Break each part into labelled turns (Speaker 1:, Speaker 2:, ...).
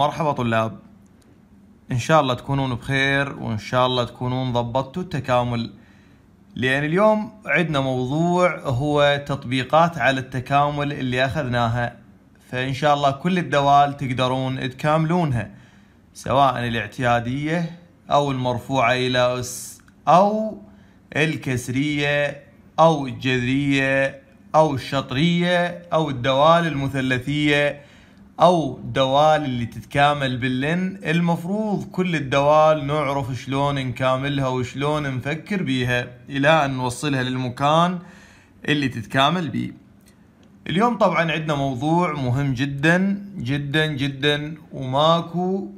Speaker 1: مرحبا طلاب ان شاء الله تكونون بخير وان شاء الله تكونون ضبطتوا التكامل لان اليوم عندنا موضوع هو تطبيقات على التكامل اللي اخذناها فان شاء الله كل الدوال تقدرون تكاملونها سواء الاعتيادية او المرفوعة الى اس او الكسرية او الجذرية او الشطرية او الدوال المثلثية او دوال اللي تتكامل باللن المفروض كل الدوال نعرف شلون نكاملها وشلون نفكر بيها الى ان نوصلها للمكان اللي تتكامل بيه اليوم طبعا عندنا موضوع مهم جدا جدا جدا وماكو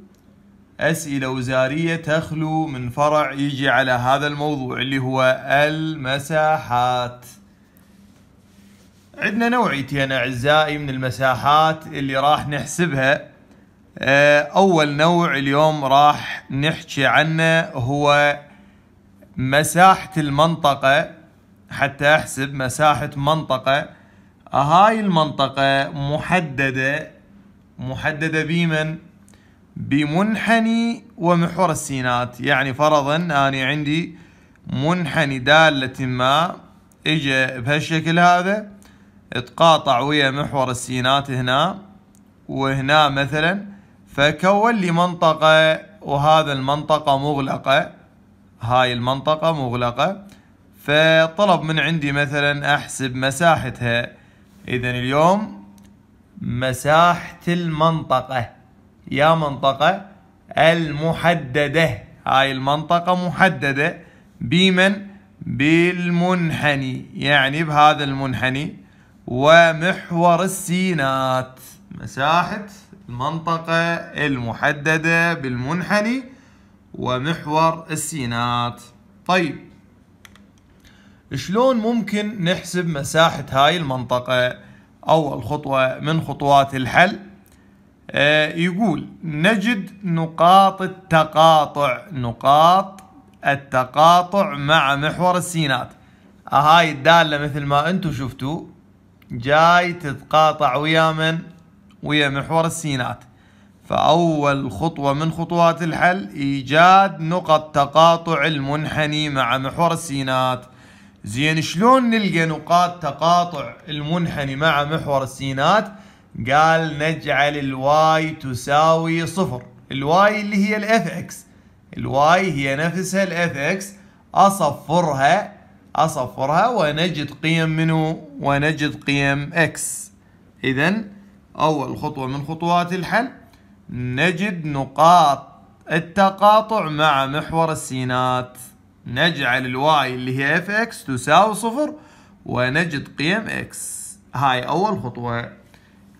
Speaker 1: أسئلة وزارية تخلو من فرع يجي على هذا الموضوع اللي هو المساحات عندنا نوعيتين اعزائي من المساحات اللي راح نحسبها آه، اول نوع اليوم راح نحكي عنه هو مساحة المنطقة حتى احسب مساحة منطقة آه، هاي المنطقة محددة محددة بمن بمنحني ومحور السينات يعني فرضا انا عندي منحني دالة ما اجى بهالشكل هذا تقاطع ويا محور السينات هنا وهنا مثلا فكون لي منطقة وهذا المنطقة مغلقة هاي المنطقة مغلقة فطلب من عندي مثلا احسب مساحتها اذا اليوم مساحة المنطقة يا منطقة المحددة هاي المنطقة محددة بمن بالمنحني يعني بهذا المنحني ومحور السينات مساحة المنطقة المحددة بالمنحني ومحور السينات طيب شلون ممكن نحسب مساحة هاي المنطقة أول خطوة من خطوات الحل آه، يقول نجد نقاط التقاطع نقاط التقاطع مع محور السينات آه، هاي الدالة مثل ما انتم شفتوا جاي تتقاطع ويا من ويا محور السينات فأول خطوة من خطوات الحل إيجاد نقط تقاطع المنحني مع محور السينات زين شلون نلقى نقاط تقاطع المنحني مع محور السينات قال نجعل الواي تساوي صفر الواي اللي هي الاف اكس الواي هي نفسها الاف اكس اصفرها أصفرها ونجد قيم منه ونجد قيم X إذا أول خطوة من خطوات الحل نجد نقاط التقاطع مع محور السينات نجعل الواي اللي هي Fx تساوي صفر ونجد قيم X هاي اول خطوة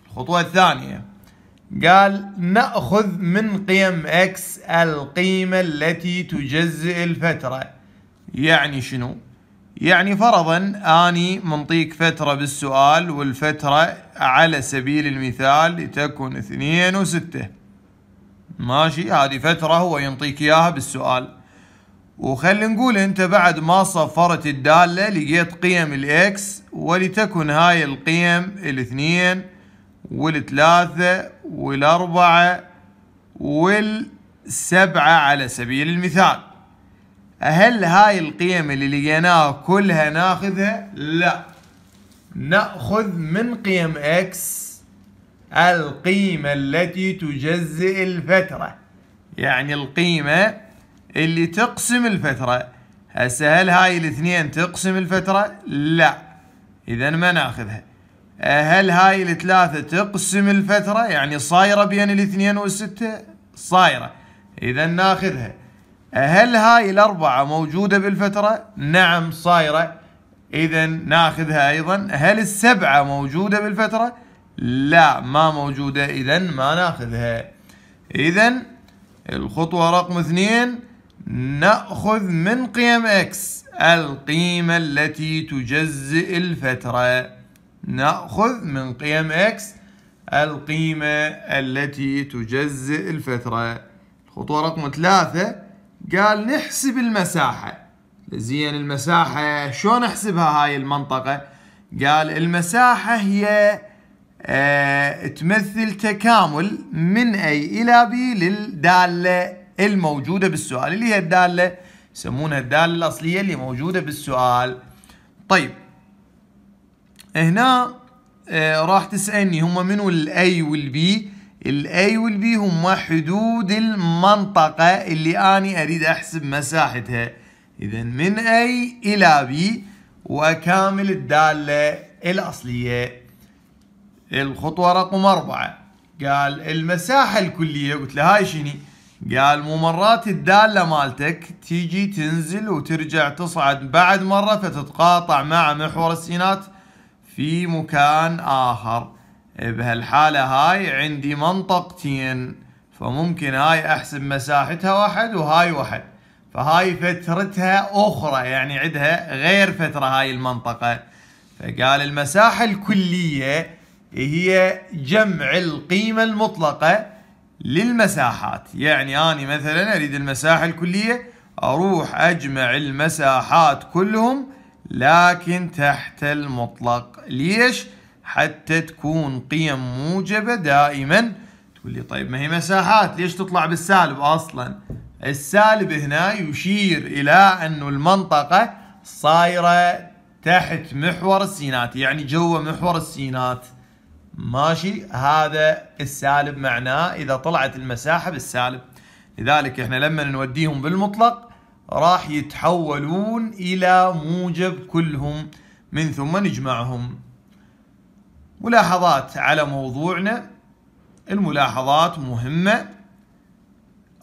Speaker 1: الخطوة الثانية قال نأخذ من قيم X القيمة التي تجزئ الفترة يعني شنو يعني فرضا اني منطيك فترة بالسؤال والفترة على سبيل المثال تكون اثنين وستة ماشي هذه فترة هو ينطيك اياها بالسؤال وخلي نقول انت بعد ما صفرت الدالة لقيت قيم الاكس ولتكن هاي القيم الاثنين والثلاثة والاربعة والسبعة على سبيل المثال هل هاي القيم اللي لقيناها كلها ناخذها؟ لا نأخذ من قيم x القيمة التي تجزئ الفترة يعني القيمة اللي تقسم الفترة هسه هل هاي الاثنين تقسم الفترة؟ لا إذا ما ناخذها هل هاي الثلاثة تقسم الفترة؟ يعني صايرة بين الاثنين والستة؟ صايرة إذا ناخذها هل هاي الأربعة موجودة بالفترة؟ نعم صايرة إذا ناخذها أيضا هل السبعة موجودة بالفترة؟ لا ما موجودة إذا ما ناخذها إذا الخطوة رقم اثنين نأخذ من قيم X القيمة التي تجزئ الفترة نأخذ من قيم X القيمة التي تجزئ الفترة الخطوة رقم ثلاثة قال نحسب المساحة زين المساحة شلون احسبها هاي المنطقة قال المساحة هي أه تمثل تكامل من أي إلى بي للدالة الموجودة بالسؤال اللي هي الدالة يسمونها الدالة الأصلية اللي موجودة بالسؤال طيب هنا آه راح تسألني هم منو الأي والبي الاي والبي هم حدود المنطقة اللي أنا أريد أحسب مساحتها إذا من اي إلى بي وكامل الدالة الأصلية الخطوة رقم أربعة قال المساحة الكلية قلت له هاي شني قال ممرات الدالة مالتك تيجي تنزل وترجع تصعد بعد مرة فتتقاطع مع محور السينات في مكان آخر بهالحالة هاي عندي منطقتين فممكن هاي احسب مساحتها واحد وهاي واحد فهاي فترتها اخرى يعني عدها غير فترة هاي المنطقة فقال المساحة الكلية هي جمع القيمة المطلقة للمساحات يعني أنا مثلا أريد المساحة الكلية أروح أجمع المساحات كلهم لكن تحت المطلق ليش؟ حتى تكون قيم موجبة دائما تقول لي طيب ما هي مساحات ليش تطلع بالسالب أصلا السالب هنا يشير إلى أنه المنطقة صايرة تحت محور السينات يعني جوا محور السينات ماشي هذا السالب معناه إذا طلعت المساحة بالسالب لذلك احنا لما نوديهم بالمطلق راح يتحولون إلى موجب كلهم من ثم نجمعهم ملاحظات على موضوعنا الملاحظات مهمة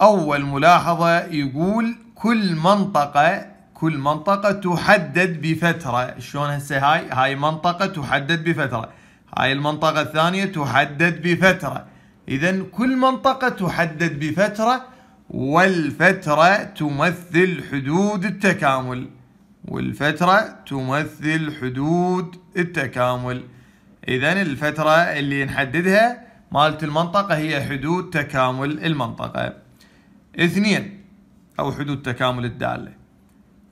Speaker 1: أول ملاحظة يقول كل منطقة كل منطقة تحدد بفترة شلون هسه هاي هاي منطقة تحدد بفترة هاي المنطقة الثانية تحدد بفترة إذا كل منطقة تحدد بفترة والفترة تمثل حدود التكامل والفترة تمثل حدود التكامل اذا الفترة اللي نحددها مالت المنطقة هي حدود تكامل المنطقة اثنين او حدود تكامل الدالة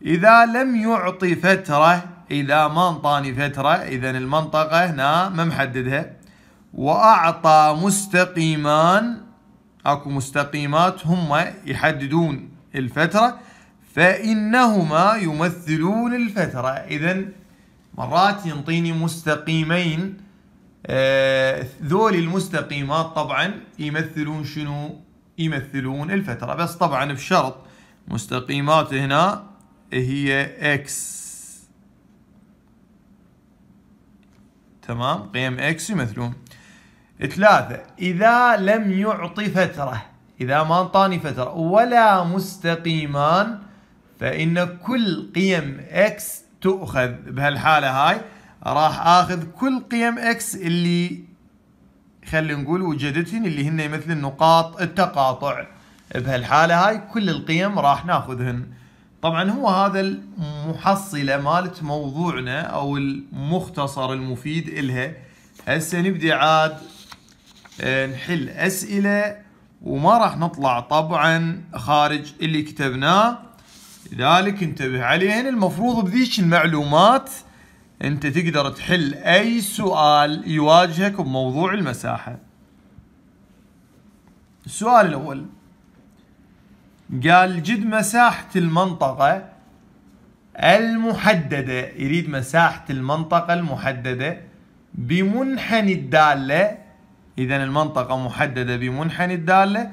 Speaker 1: اذا لم يعطي فترة اذا ما انطاني فترة اذا المنطقة هنا ما محددها واعطى مستقيمان اكو مستقيمات هم يحددون الفترة فإنهما يمثلون الفترة إذا مرات ينطيني مستقيمين آه، ذول المستقيمات طبعا يمثلون شنو يمثلون الفترة بس طبعا بشرط مستقيمات هنا هي اكس تمام قيم اكس يمثلون ثلاثة إذا لم يعطي فترة إذا ما أنطاني فترة ولا مستقيمان فإن كل قيم اكس تؤخذ بهالحالة هاي راح اخذ كل قيم اكس اللي خلينا نقول وجدتهن اللي هن مثل النقاط التقاطع بهالحالة هاي كل القيم راح ناخذهن طبعا هو هذا المحصلة مالت موضوعنا او المختصر المفيد الها هسه نبدي عاد آه، نحل اسئلة وما راح نطلع طبعا خارج اللي كتبناه لذلك انتبه عليهن المفروض بذيش المعلومات انت تقدر تحل اي سؤال يواجهك بموضوع المساحة السؤال الاول قال جد مساحة المنطقة المحددة يريد مساحة المنطقة المحددة بمنحني الدالة إذا المنطقة محددة بمنحني الدالة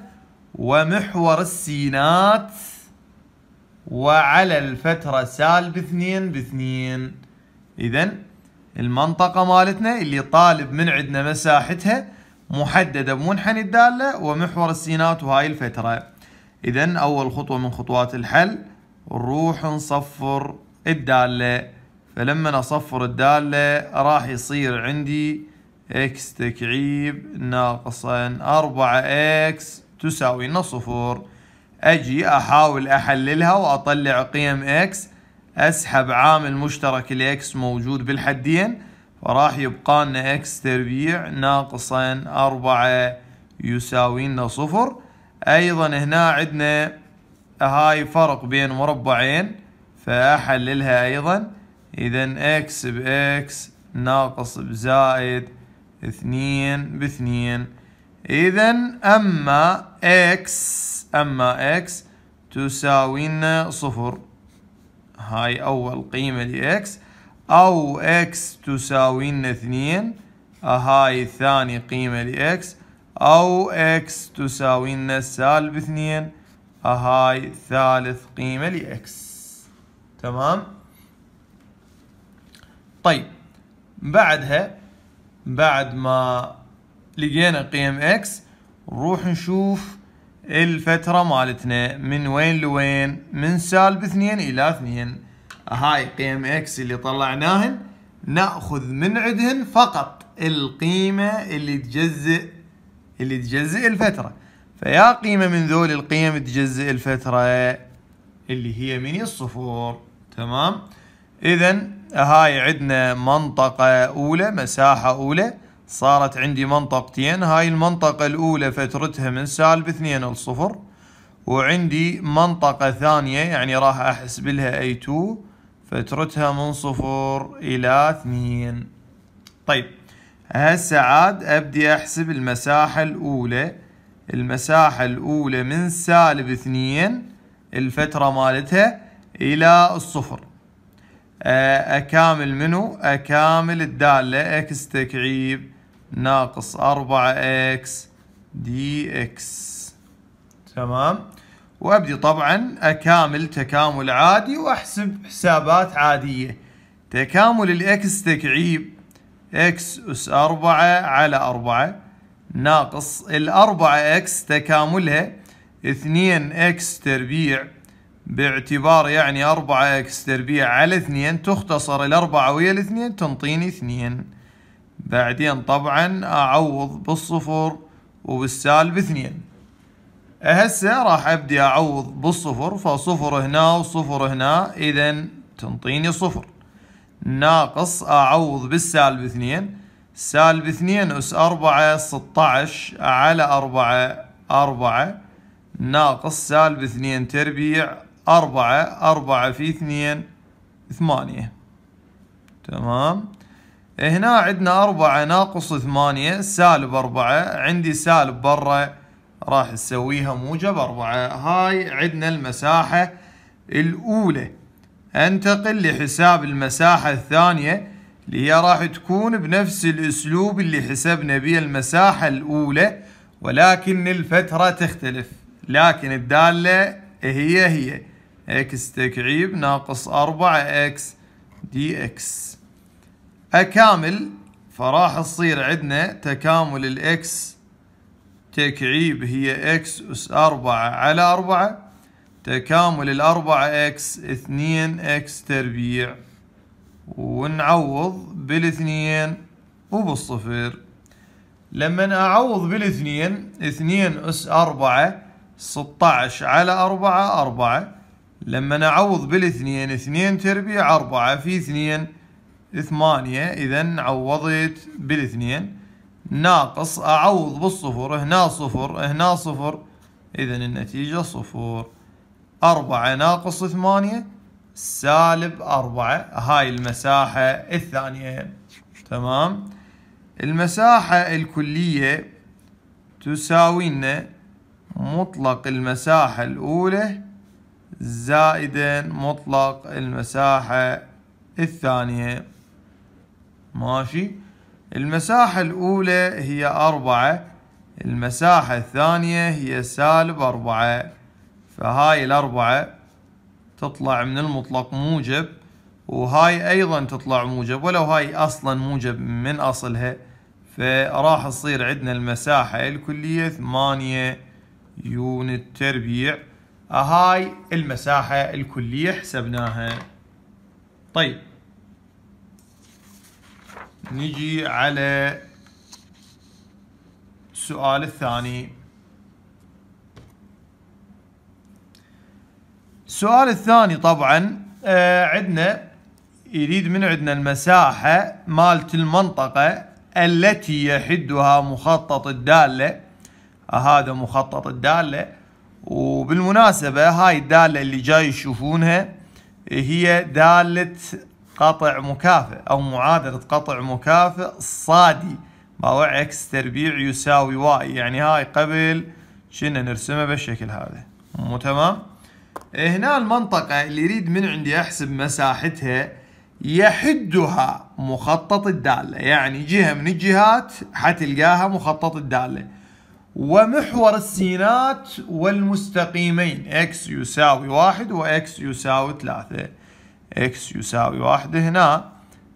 Speaker 1: ومحور السينات وعلى الفترة سالب اثنين باثنين اذا المنطقة مالتنا اللي طالب من عندنا مساحتها محددة بمنحني الدالة ومحور السينات وهاي الفترة اذا اول خطوة من خطوات الحل نروح نصفر الدالة فلما نصفر الدالة راح يصير عندي اكس تكعيب ناقصا اربعة اكس تساوي لنا صفر اجي احاول احللها واطلع قيم اكس اسحب عامل مشترك الاكس موجود بالحدين فراح يبقى لنا اكس تربيع ناقصا اربعة يساوي لنا صفر ايضا هنا عندنا هاي فرق بين مربعين فاحللها ايضا اذا اكس باكس ناقص بزائد اثنين باثنين إذا أما x أما x تساوي لنا صفر هاي أول قيمة x أو x تساوي لنا اثنين هاي ثاني قيمة x أو x تساوي لنا سالب اثنين هاي ثالث قيمة x تمام طيب بعدها بعد ما لقينا قيم اكس نروح نشوف الفترة مالتنا من وين لوين من سالب اثنين الى اثنين هاي قيم اكس اللي طلعناهن ناخذ من عندهن فقط القيمة اللي تجزئ اللي تجزئ الفترة فيا قيمة من ذول القيم تجزئ الفترة اللي هي من الصفور تمام اذا هاي عندنا منطقة اولى مساحة اولى صارت عندي منطقتين هاي المنطقة الأولى فترتها من سالب اثنين الصفر وعندي منطقة ثانية يعني راح أحسب لها أي 2 فترتها من صفر إلى اثنين طيب هسه عاد أبدي أحسب المساحة الأولى المساحة الأولى من سالب اثنين الفترة مالتها إلى الصفر آه، أكامل منو؟ أكامل الدالة أكس تكعيب ناقص 4x dx تمام وابدي طبعا اكامل تكامل عادي واحسب حسابات عاديه تكامل الاكس تكعيب اكس اس 4 على 4 ناقص الأربعة اكس تكاملها اثنين اكس تربيع باعتبار يعني أربعة اكس تربيع على اثنين تختصر الأربعة ويا الاثنين تنطيني اثنين بعدين طبعا اعوض بالصفر وبالسالب اثنين هسه راح ابدي اعوض بالصفر فصفر هنا وصفر هنا اذا تنطيني صفر ناقص اعوض بالسالب اثنين سالب اثنين اس اربعة ستاعش على اربعة اربعة ناقص سالب اثنين تربيع أربعة أربعة في اثنين ثمانية تمام إيه، هنا عندنا أربعة ناقص ثمانية سالب أربعة عندي سالب برا راح نسويها موجب أربعة هاي عندنا المساحة الأولى أنتقل لحساب المساحة الثانية اللي هي راح تكون بنفس الأسلوب اللي حسبنا به المساحة الأولى ولكن الفترة تختلف لكن الدالة هي هي x تكعيب ناقص 4 x dx اكامل فراح تصير عندنا تكامل الاكس تكعيب e هي اكس اس اربعة على اربعة تكامل الاربعة اكس اثنين اكس تربيع ونعوض بالاثنين وبالصفر لما اعوض بالاثنين اثنين اس اربعة ستاش على اربعة اربعة لما اعوض بالاثنين اثنين تربيع اربعة في اثنين ثمانية إذا عوضت بالاثنين ناقص أعوض بالصفر هنا صفر هنا صفر إذا النتيجة صفر أربعة ناقص ثمانية سالب أربعة هاي المساحة الثانية تمام المساحة الكلية تساوينا مطلق المساحة الأولى زائدا مطلق المساحة الثانية ماشي المساحة الأولى هي أربعة المساحة الثانية هي سالب أربعة فهاي الأربعة تطلع من المطلق موجب وهاي أيضا تطلع موجب ولو هاي أصلا موجب من أصلها فراح تصير عندنا المساحة الكلية ثمانية يونت تربيع هاي المساحة الكلية حسبناها طيب نجي على السؤال الثاني السؤال الثاني طبعا آه، عندنا يريد من عندنا المساحة مالت المنطقة التي يحدها مخطط الدالة آه، هذا مخطط الدالة وبالمناسبة هاي الدالة اللي جاي تشوفونها هي دالة قطع مكافئ أو معادلة قطع مكافئ صادي باوع اكس تربيع يساوي واي يعني هاي قبل شنو نرسمها بالشكل هذا مو تمام إيه، هنا المنطقة اللي يريد من عندي احسب مساحتها يحدها مخطط الدالة يعني جهة من الجهات حتلقاها مخطط الدالة ومحور السينات والمستقيمين x يساوي واحد و x يساوي ثلاثة x يساوي واحد هنا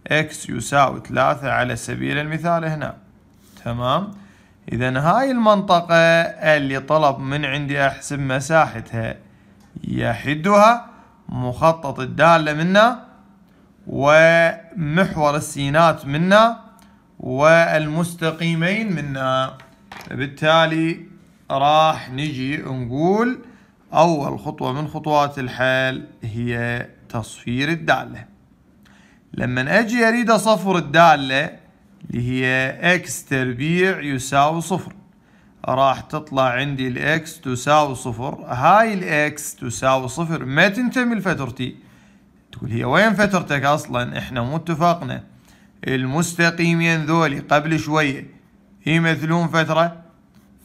Speaker 1: x يساوي ثلاثة على سبيل المثال هنا تمام إذا هاي المنطقة اللي طلب من عندي أحسب مساحتها يحدها مخطط الدالة منا ومحور السينات منا والمستقيمين منا بالتالي راح نجي نقول أول خطوة من خطوات الحل هي تصفير الدالة لما أجي أريد أصفر الدالة اللي هي إكس تربيع يساوي صفر راح تطلع عندي الإكس تساوي صفر هاي الإكس تساوي صفر ما تنتمي لفترتي تقول هي وين فترتك أصلا إحنا مو اتفقنا المستقيمين ذولي قبل شوية يمثلون فترة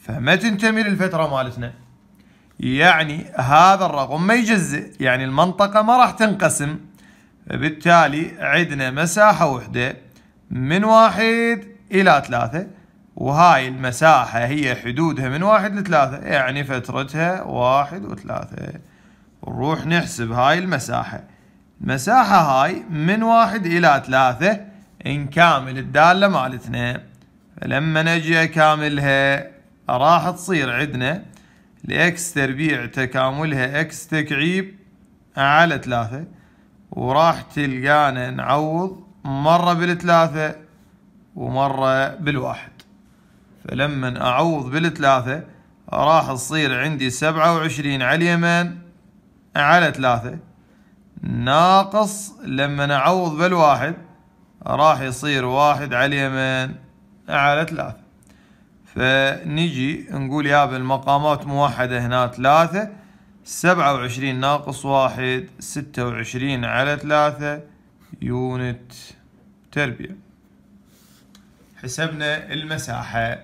Speaker 1: فما تنتمي للفترة مالتنا يعني هذا الرقم ما يجزئ يعني المنطقة ما راح تنقسم بالتالي عندنا مساحة وحدة من واحد إلى ثلاثة وهاي المساحة هي حدودها من واحد لثلاثة يعني فترتها واحد وثلاثة نروح نحسب هاي المساحة المساحة هاي من واحد إلى ثلاثة إن كامل الدالة مالتنا فلما نجي أكاملها راح تصير عندنا لإكس تربيع تكاملها إكس تكعيب على ثلاثة وراح تلقانا نعوض مرة بالثلاثة ومرة بالواحد فلما أعوض بالثلاثة راح تصير عندي سبعة وعشرين على اليمين على ثلاثة ناقص لما نعوض بالواحد راح يصير واحد على اليمين على ثلاثة فنجي نقول يابا المقامات موحدة هنا ثلاثة سبعة وعشرين ناقص واحد ستة وعشرين على ثلاثة يونت تربية حسبنا المساحة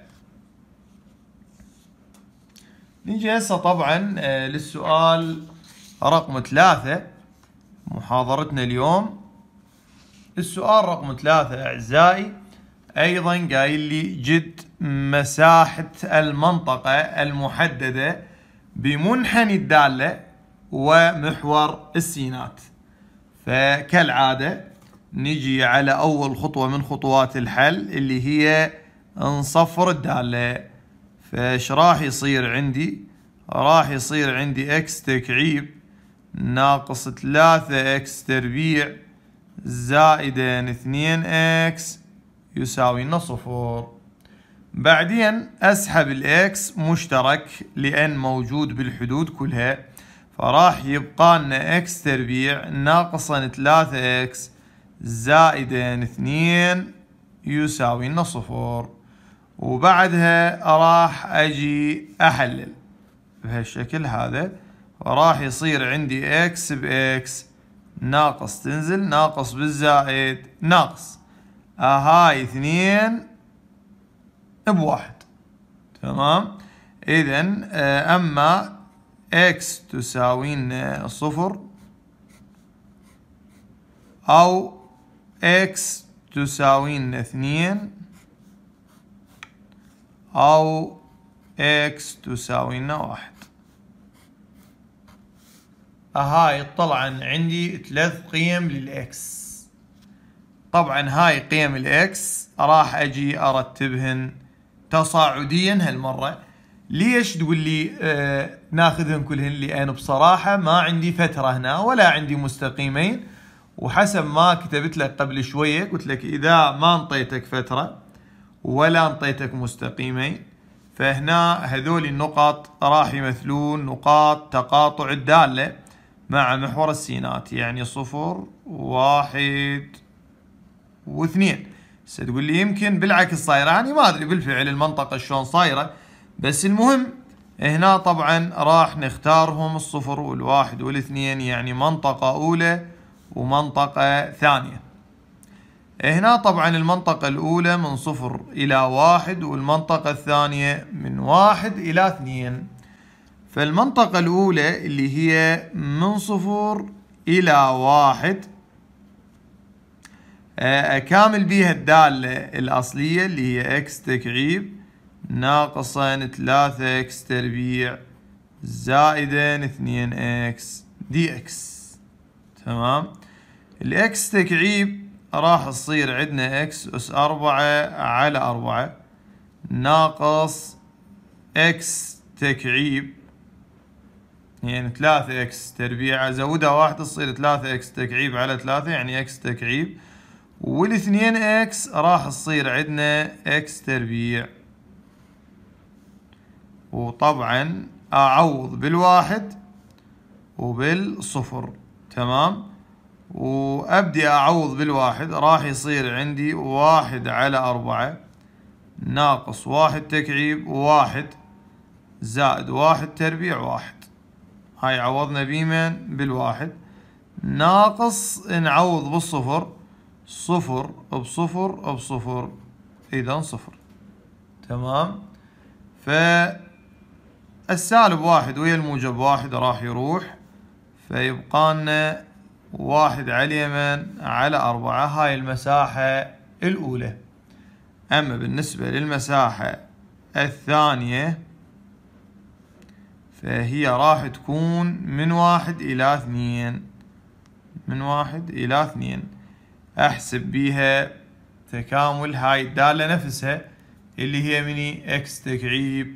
Speaker 1: نجي هسه طبعا آه، للسؤال رقم ثلاثة محاضرتنا اليوم السؤال رقم ثلاثة أعزائي ايضا قايل لي جد مساحه المنطقه المحدده بمنحني الداله ومحور السينات فكالعاده نجي على اول خطوه من خطوات الحل اللي هي نصفر الداله فايش راح يصير عندي راح يصير عندي اكس تكعيب ناقص ثلاثة اكس تربيع زائدا اثنين اكس يساوي لنا صفر بعدين اسحب الاكس مشترك لان موجود بالحدود كلها فراح يبقى لنا اكس تربيع ناقصا ثلاثة اكس زائدا اثنين يساوي لنا صفر وبعدها راح اجي احلل بهالشكل هذا راح يصير عندي اكس باكس ناقص تنزل ناقص بالزائد ناقص هاي اثنين بواحد تمام اذا آه، اما اكس تساوي صفر او اكس تساوي اثنين او اكس تساوي واحد هاي طلعا عندي ثلاث قيم للاكس طبعا هاي قيم الاكس راح اجي ارتبهن تصاعديا هالمره ليش تقول لي آه ناخذهم كلهن لان بصراحه ما عندي فتره هنا ولا عندي مستقيمين وحسب ما كتبت لك قبل شويه قلت لك اذا ما انطيتك فتره ولا انطيتك مستقيمين فهنا هذول النقط راح يمثلون نقاط تقاطع الداله مع محور السينات يعني صفر واحد واثنين بس تقول لي يمكن بالعكس صايرة يعني ما أدري بالفعل المنطقة شلون صايرة بس المهم هنا طبعا راح نختارهم الصفر والواحد والاثنين يعني منطقة أولى ومنطقة ثانية هنا طبعا المنطقة الأولى من صفر إلى واحد والمنطقة الثانية من واحد إلى اثنين فالمنطقة الأولى اللي هي من صفر إلى واحد آه، كامل بيها الدالة الأصلية اللي هي إكس تكعيب ناقصا ثلاثة إكس تربيع زائدا اثنين إكس دي إكس تمام الإكس تكعيب راح تصير عندنا إكس أس أربعة على أربعة ناقص إكس تكعيب يعني ثلاثة إكس تربيع أزودها واحد تصير ثلاثة إكس تكعيب على ثلاثة يعني إكس تكعيب والاثنين اكس راح تصير عندنا اكس تربيع وطبعا اعوض بالواحد وبالصفر تمام وابدي اعوض بالواحد راح يصير عندي واحد على اربعة ناقص واحد تكعيب واحد زائد واحد تربيع واحد هاي عوضنا بيمن بالواحد ناقص نعوض بالصفر صفر بصفر بصفر إذا صفر تمام ف السالب واحد ويا الموجب واحد راح يروح فيبقى لنا واحد على اليمن على أربعة هاي المساحة الأولى أما بالنسبة للمساحة الثانية فهي راح تكون من واحد إلى اثنين من واحد إلى اثنين احسب بيها تكامل هاي الدالة نفسها اللي هي مني اكس تكعيب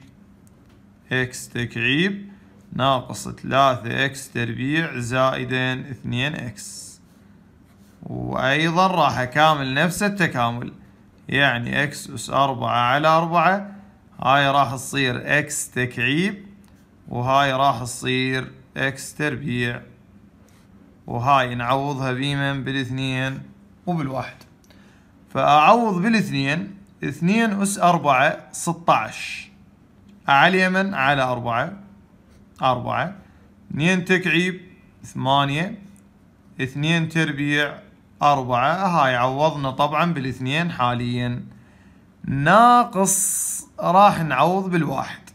Speaker 1: اكس تكعيب ناقص ثلاثة اكس تربيع زائدا اثنين اكس وايضا راح اكامل نفس التكامل يعني اكس اس اربعة على اربعة هاي راح تصير اكس تكعيب وهاي راح تصير اكس تربيع وهاي نعوضها بيمن بالاثنين مو بالواحد فأعوض بالاثنين اثنين أس أربعة ستاش أعلى اليمن على أربعة أربعة اثنين تكعيب ثمانية اثنين تربيع أربعة هاي عوضنا طبعا بالاثنين حاليا ناقص راح نعوض بالواحد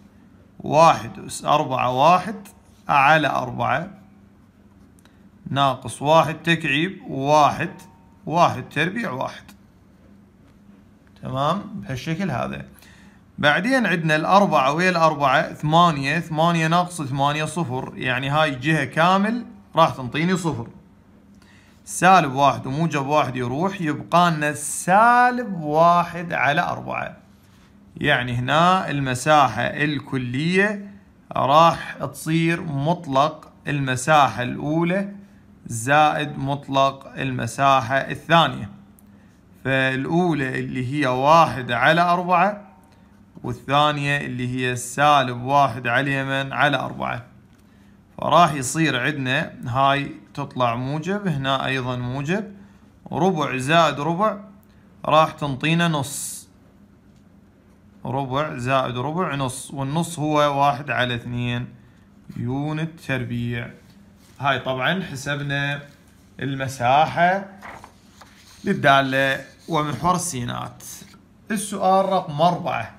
Speaker 1: واحد أس أربعة واحد على أربعة ناقص واحد تكعيب واحد واحد تربيع واحد تمام بهالشكل هذا بعدين عندنا الأربعة ويا الأربعة ثمانية ثمانية ناقص ثمانية صفر يعني هاي جهة كامل راح تنطيني صفر سالب واحد وموجب واحد يروح يبقى لنا سالب واحد على أربعة يعني هنا المساحة الكلية راح تصير مطلق المساحة الأولى زائد مطلق المساحة الثانية فالأولى اللي هي واحد على أربعة والثانية اللي هي سالب واحد على اليمن على أربعة فراح يصير عندنا هاي تطلع موجب هنا أيضا موجب ربع زائد ربع راح تنطينا نص ربع زائد ربع نص والنص هو واحد على اثنين يونت تربيع هاي طبعا حسبنا المساحة للدالة ومحور السينات السؤال رقم أربعة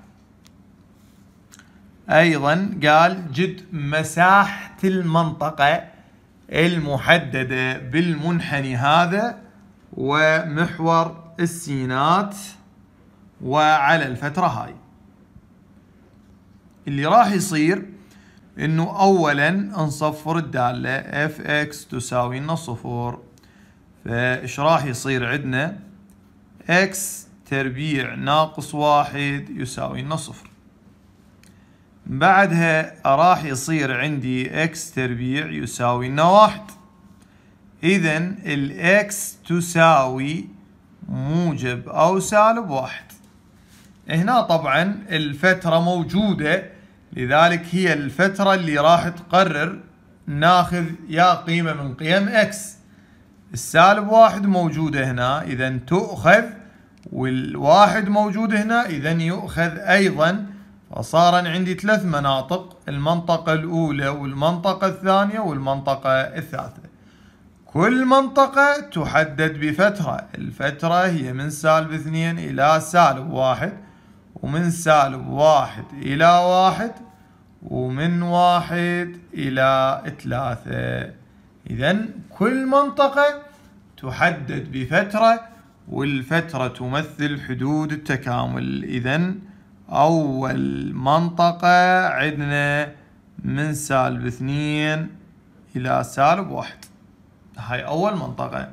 Speaker 1: أيضا قال جد مساحة المنطقة المحددة بالمنحني هذا ومحور السينات وعلى الفترة هاي اللي راح يصير انه اولا نصفر الدالة اف اكس تساوي لنا صفر فايش راح يصير عندنا اكس تربيع ناقص واحد يساوي لنا صفر بعدها راح يصير عندي اكس تربيع يساوي لنا واحد اذا الاكس تساوي موجب او سالب واحد هنا طبعا الفترة موجودة لذلك هي الفترة اللي راح تقرر ناخذ يا قيمة من قيم اكس السالب واحد موجودة هنا اذا تؤخذ والواحد موجود هنا اذا يؤخذ ايضا فصار عندي ثلاث مناطق المنطقة الاولى والمنطقة الثانية والمنطقة الثالثة كل منطقة تحدد بفترة الفترة هي من سالب اثنين الى سالب واحد ومن سالب واحد إلى واحد ومن واحد إلى ثلاثة إذا كل منطقة تحدد بفترة والفترة تمثل حدود التكامل إذا أول منطقة عندنا من سالب اثنين إلى سالب واحد هاي أول منطقة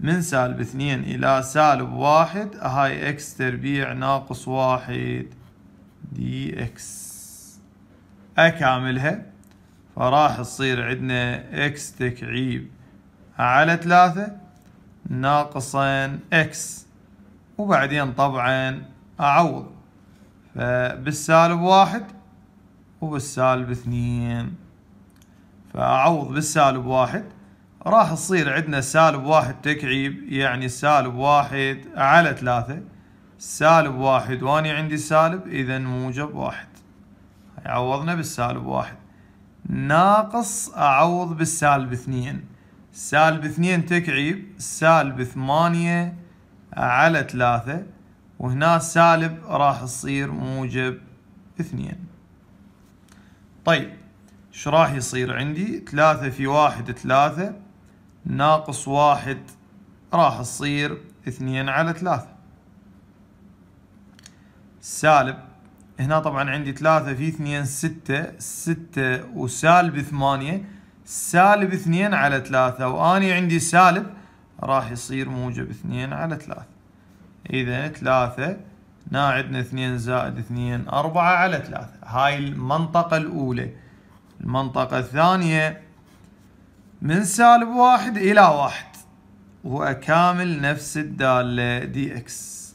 Speaker 1: من سالب اثنين إلى سالب واحد هاي إكس تربيع ناقص واحد دي إكس أكاملها فراح تصير عندنا إكس تكعيب على ثلاثة ناقصا إكس وبعدين طبعا أعوض فبالسالب واحد وبالسالب اثنين فأعوض بالسالب واحد راح تصير عندنا سالب واحد تكعيب يعني سالب واحد على ثلاثة سالب واحد واني عندي سالب اذا موجب واحد عوضنا بالسالب واحد ناقص اعوض بالسالب اثنين سالب اثنين تكعيب سالب ثمانية على ثلاثة وهنا سالب راح تصير موجب اثنين طيب شو راح يصير عندي ثلاثة في واحد ثلاثة ناقص واحد راح تصير اثنين على ثلاثة سالب هنا طبعا عندي ثلاثة في اثنين ستة ستة وسالب ثمانية سالب اثنين على ثلاثة واني عندي سالب راح يصير موجب اثنين على ثلاثة اذا ثلاثة هنا عندنا اثنين زائد اثنين اربعة على ثلاثة هاي المنطقة الاولى المنطقة الثانية من سالب واحد إلى واحد وأكامل نفس الدالة دي إكس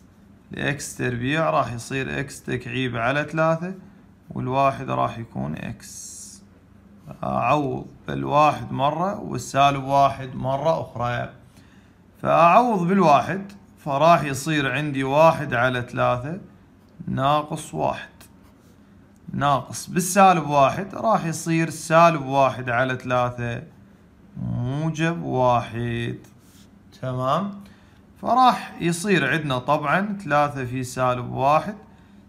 Speaker 1: الإكس تربيع راح يصير إكس تكعيب على ثلاثة والواحد راح يكون إكس أعوض بالواحد مرة والسالب واحد مرة أخرى فأعوض بالواحد فراح يصير عندي واحد على ثلاثة ناقص واحد ناقص بالسالب واحد راح يصير سالب واحد على ثلاثة موجب واحد تمام فراح يصير عندنا طبعا ثلاثة في سالب واحد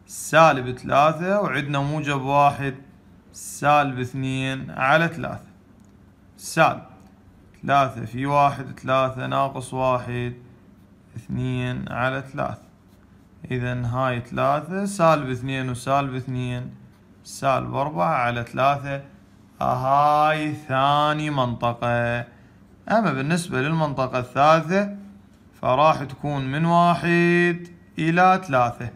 Speaker 1: سالب ثلاثة وعندنا موجب واحد سالب اثنين على ثلاثة سالب ثلاثة في واحد ثلاثة ناقص واحد اثنين على ثلاثة إذا هاي ثلاثة سالب اثنين وسالب اثنين سالب أربعة على ثلاثة هاي ثاني منطقة أما بالنسبة للمنطقة الثالثة فراح تكون من واحد إلى ثلاثة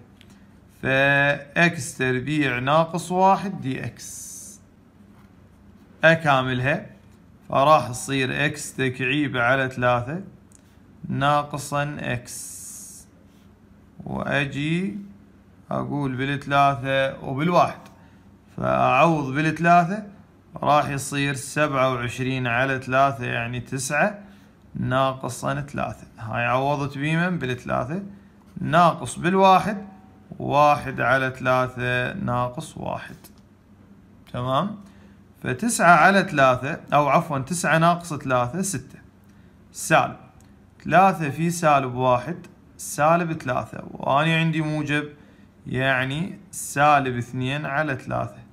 Speaker 1: فإكس تربيع ناقص واحد دي إكس أكاملها فراح تصير إكس تكعيبة على ثلاثة ناقصا إكس وأجي أقول بالثلاثة وبالواحد فأعوض بالثلاثة راح يصير سبعة وعشرين على ثلاثة يعني تسعة ناقصا ثلاثة هاي عوضت بيمن بالثلاثة ناقص بالواحد واحد على ثلاثة ناقص واحد تمام فتسعة على ثلاثة أو عفوا تسعة ناقص ثلاثة ستة سالب ثلاثة في سالب واحد سالب ثلاثة وأنا عندي موجب يعني سالب اثنين على ثلاثة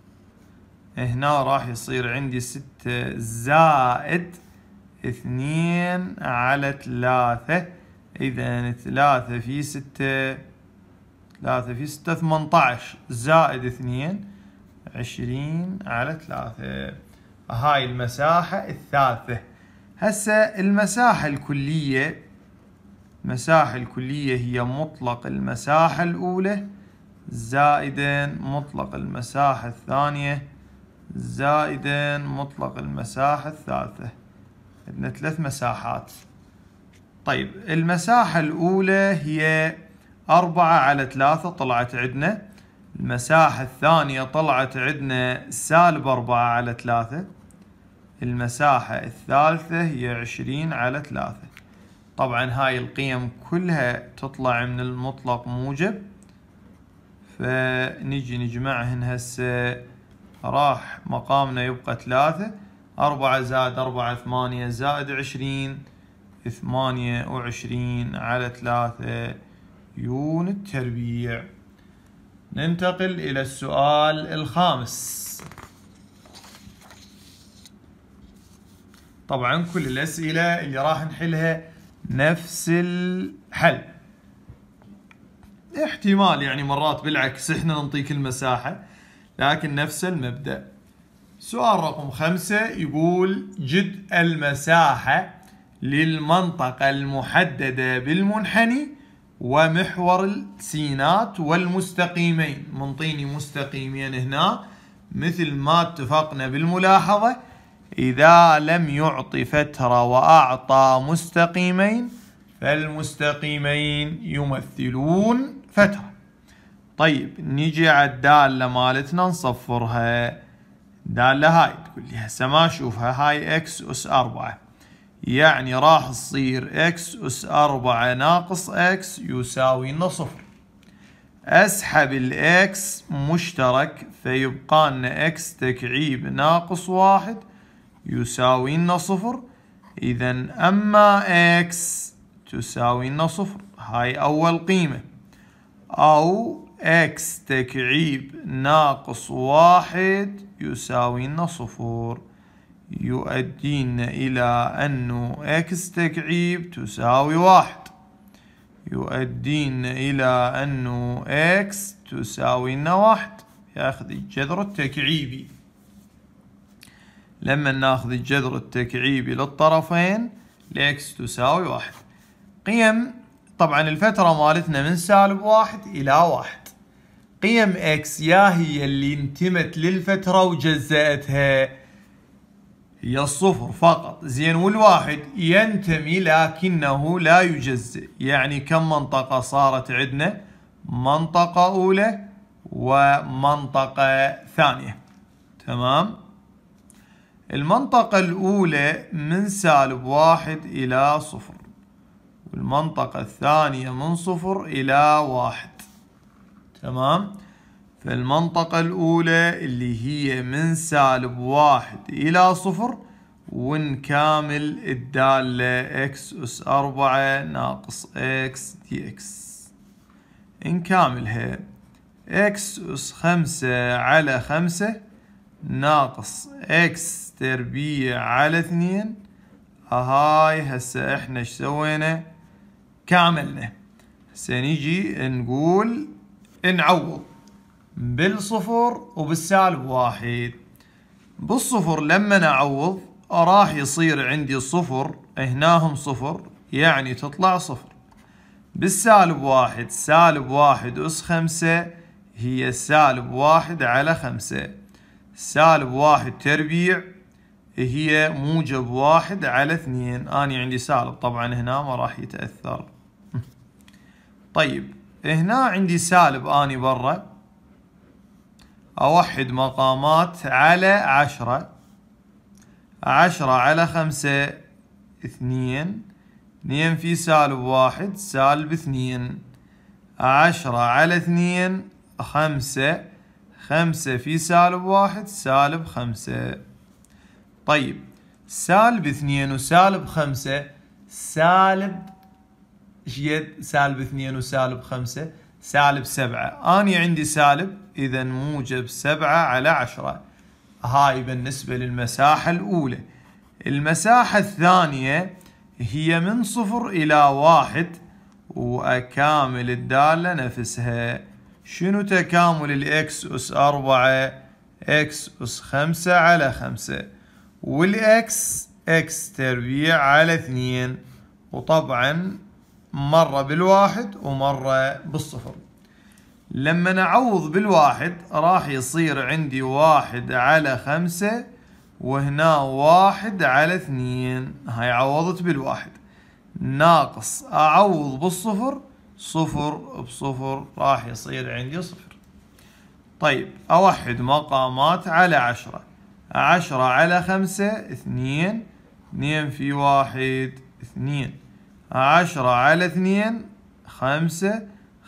Speaker 1: هنا راح يصير عندي ستة زائد اثنين على ثلاثة إذا ثلاثة في ستة ثلاثة في ستة ثمنتعش زائد اثنين عشرين على ثلاثة هاي المساحة الثالثة هسه المساحة الكلية المساحة الكلية هي مطلق المساحة الأولى زائد مطلق المساحة الثانية زائدا مطلق المساحة الثالثة عندنا ثلاث مساحات طيب المساحة الأولى هي أربعة على ثلاثة طلعت عندنا المساحة الثانية طلعت عندنا سالب أربعة على ثلاثة المساحة الثالثة هي عشرين على ثلاثة طبعا هاي القيم كلها تطلع من المطلق موجب فنجي نجمعهن هسه راح مقامنا يبقى ثلاثة أربعة زائد أربعة ثمانية زائد عشرين ثمانية وعشرين على ثلاثة يون التربيع ننتقل إلى السؤال الخامس طبعا كل الأسئلة اللي راح نحلها نفس الحل احتمال يعني مرات بالعكس احنا نعطيك المساحة لكن نفس المبدأ سؤال رقم خمسة يقول جد المساحة للمنطقة المحددة بالمنحني ومحور السينات والمستقيمين منطيني مستقيمين يعني هنا مثل ما اتفقنا بالملاحظة إذا لم يعطي فترة وأعطى مستقيمين فالمستقيمين يمثلون فترة طيب نيجي على الدالة مالتنا نصفرها الدالة هاي تقول لي هسه ما اشوفها هاي اكس اس اربعة يعني راح تصير اكس اس اربعة ناقص اكس يساوي نصف صفر اسحب الاكس مشترك فيبقى لنا اكس تكعيب ناقص واحد يساوي لنا صفر اذا اما اكس تساوي لنا صفر هاي اول قيمة او اكس تكعيب ناقص واحد يساوي لنا صفر يؤدينا إلى أنه اكس تكعيب تساوي واحد يؤدينا إلى أنه اكس تساوي لنا واحد ياخذ الجذر التكعيبي لما ناخذ الجذر التكعيبي للطرفين x تساوي واحد قيم طبعا الفترة مالتنا من سالب واحد إلى واحد قيم X يا هي اللي انتمت للفترة وجزأتها هي الصفر فقط زين والواحد ينتمي لكنه لا يجزئ يعني كم منطقة صارت عندنا منطقة أولى ومنطقة ثانية تمام المنطقة الأولى من سالب واحد إلى صفر والمنطقة الثانية من صفر إلى واحد تمام فالمنطقة الأولى اللي هي من سالب واحد إلى صفر ونكامل الدالة x أس أربعة ناقص x dx نكاملها x أس خمسة على خمسة ناقص x تربيع على اثنين هاي هسه إحنا ايش سوينا كاملنا هسه نيجي نقول نعوض بالصفر وبالسالب واحد بالصفر لما نعوض راح يصير عندي صفر هناهم صفر يعني تطلع صفر بالسالب واحد سالب واحد أس خمسة هي سالب واحد على خمسة سالب واحد تربيع هي موجب واحد على اثنين أنا عندي سالب طبعا هنا ما راح يتأثر طيب هنا عندي سالب اني برا اوحد مقامات على عشرة عشرة على خمسة اثنين اثنين في سالب واحد سالب اثنين عشرة على اثنين خمسة خمسة في سالب واحد سالب خمسة طيب سالب اثنين وسالب خمسة سالب ايش يد سالب اثنين وسالب خمسة سالب سبعة أنا عندي سالب إذا موجب سبعة على عشرة هاي بالنسبة للمساحة الأولى المساحة الثانية هي من صفر إلى واحد وأكامل الدالة نفسها شنو تكامل الإكس أس أربعة إكس أس خمسة على خمسة والإكس إكس تربيع على اثنين وطبعا مرة بالواحد ومرة بالصفر لما نعوض بالواحد راح يصير عندي واحد على خمسة وهنا واحد على اثنين هاي عوضت بالواحد ناقص أعوض بالصفر صفر بصفر راح يصير عندي صفر طيب أوحد مقامات على عشرة عشرة على خمسة اثنين اثنين في واحد اثنين عشرة على اثنين خمسة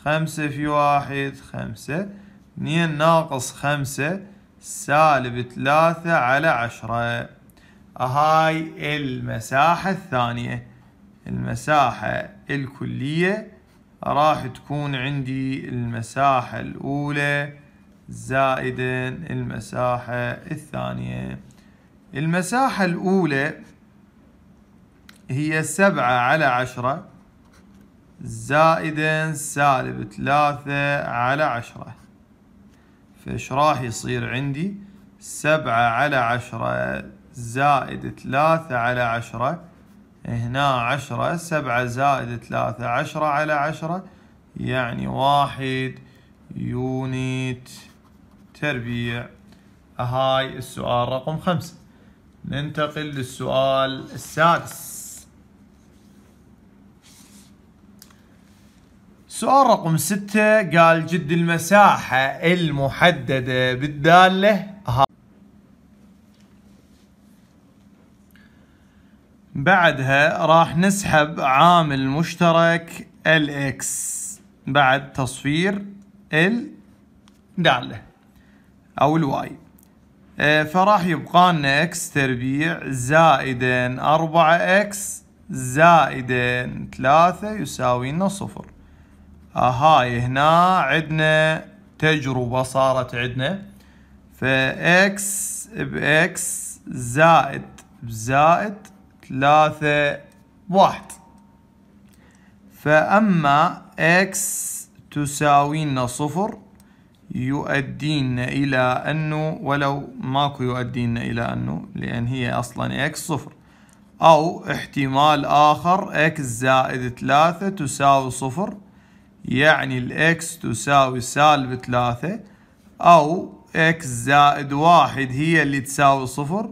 Speaker 1: خمسة في واحد خمسة اثنين ناقص خمسة سالب ثلاثة على عشرة هاي المساحة الثانية المساحة الكلية راح تكون عندي المساحة الأولى زائدا المساحة الثانية المساحة الأولى هي سبعة على عشرة زائدا سالب ثلاثة على عشرة فإيش راح يصير عندي سبعة على عشرة زائد ثلاثة على عشرة هنا عشرة سبعة زائد ثلاثة عشرة على عشرة يعني واحد يونيت تربيع هاي السؤال رقم خمسة ننتقل للسؤال السادس سؤال رقم ستة قال جد المساحة المحددة بالدالة ها بعدها راح نسحب عامل مشترك الإكس بعد تصفير الدالة أو الواي آه، فراح يبقى لنا اكس تربيع زائدا أربعة اكس زائدا ثلاثة يساوي لنا صفر هاي هنا عندنا تجربة صارت عندنا إكس باكس زائد بزائد ثلاثة واحد فأما اكس تساوينا صفر يؤدينا إلى أنه ولو ماكو يؤدينا إلى أنه لأن هي أصلا اكس صفر أو احتمال آخر اكس زائد ثلاثة تساوي صفر يعني الإكس تساوي سالب ثلاثة أو إكس زائد واحد هي اللي تساوي صفر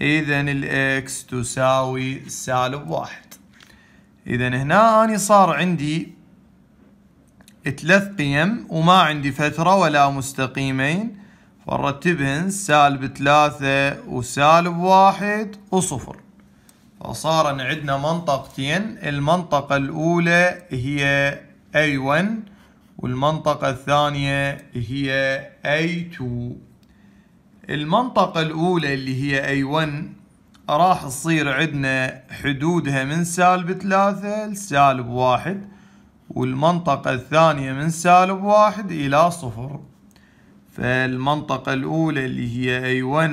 Speaker 1: إذا الإكس تساوي سالب واحد إذا هنا انا صار عندي ثلاث قيم وما عندي فترة ولا مستقيمين فنرتبهن سالب ثلاثة وسالب واحد وصفر فصار عندنا منطقتين المنطقة الأولى هي A1 والمنطقة الثانية هي A2 المنطقة الأولى اللي هي A1 راح تصير عندنا حدودها من سالب ثلاثة لسالب واحد والمنطقة الثانية من سالب واحد إلى صفر فالمنطقة الأولى اللي هي A1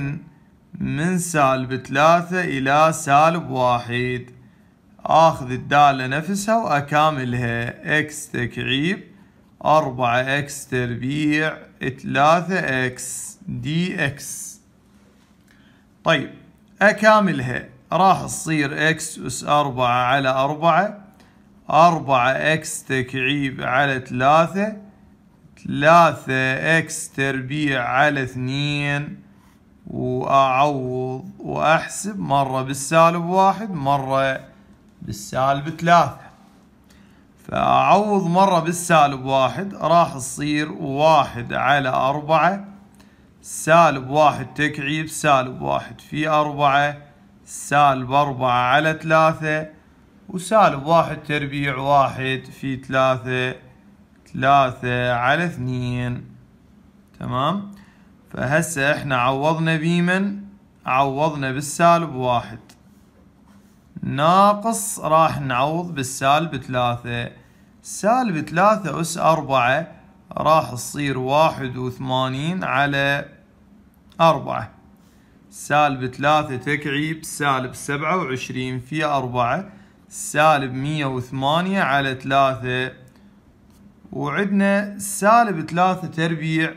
Speaker 1: من سالب ثلاثة إلى سالب واحد اخذ الدالة نفسها واكاملها اكس تكعيب اربعة اكس تربيع ثلاثة اكس دي اكس طيب اكاملها راح تصير اكس اس اربعة على اربعة أربعة إكس تكعيب على ثلاثة ثلاثة إكس تربيع على اثنين وأعوض وأحسب مرة بالسالب واحد مرة بالسالب ثلاثة فأعوض مرة بالسالب واحد راح تصير واحد على أربعة سالب واحد تكعيب سالب واحد في أربعة سالب أربعة على ثلاثة وسالب واحد تربيع واحد في ثلاثة ثلاثة على اثنين تمام فهسه احنا عوضنا بيمن عوضنا بالسالب واحد ناقص راح نعوض بالسالب ثلاثة سالب ثلاثة أس أربعة راح تصير واحد وثمانين على أربعة سالب ثلاثة تكعيب سالب سبعة وعشرين في أربعة سالب مية وثمانية على ثلاثة وعندنا سالب ثلاثة تربيع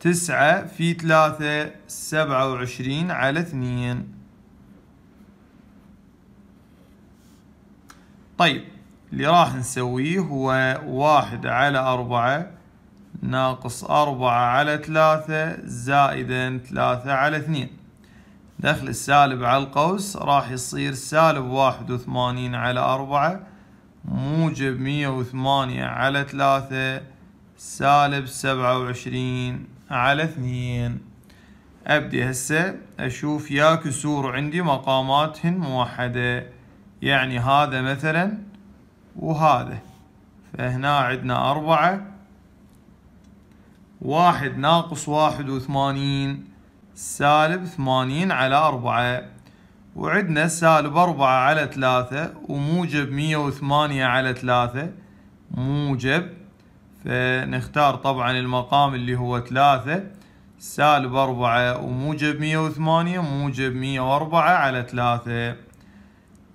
Speaker 1: تسعة في ثلاثة سبعة وعشرين على اثنين طيب اللي راح نسويه هو واحد على أربعة ناقص أربعة على ثلاثة زائدا ثلاثة على اثنين دخل السالب على القوس راح يصير سالب واحد وثمانين على أربعة موجب مية وثمانية على ثلاثة سالب سبعة وعشرين على اثنين أبدي هسه أشوف يا كسور عندي مقاماتهن موحدة يعني هذا مثلا وهذا فهنا عندنا أربعة واحد ناقص واحد وثمانين سالب ثمانين على أربعة وعندنا سالب أربعة على ثلاثة وموجب مية وثمانية على ثلاثة موجب فنختار طبعا المقام اللي هو ثلاثة سالب أربعة وموجب مية وثمانية موجب مية وأربعة على ثلاثة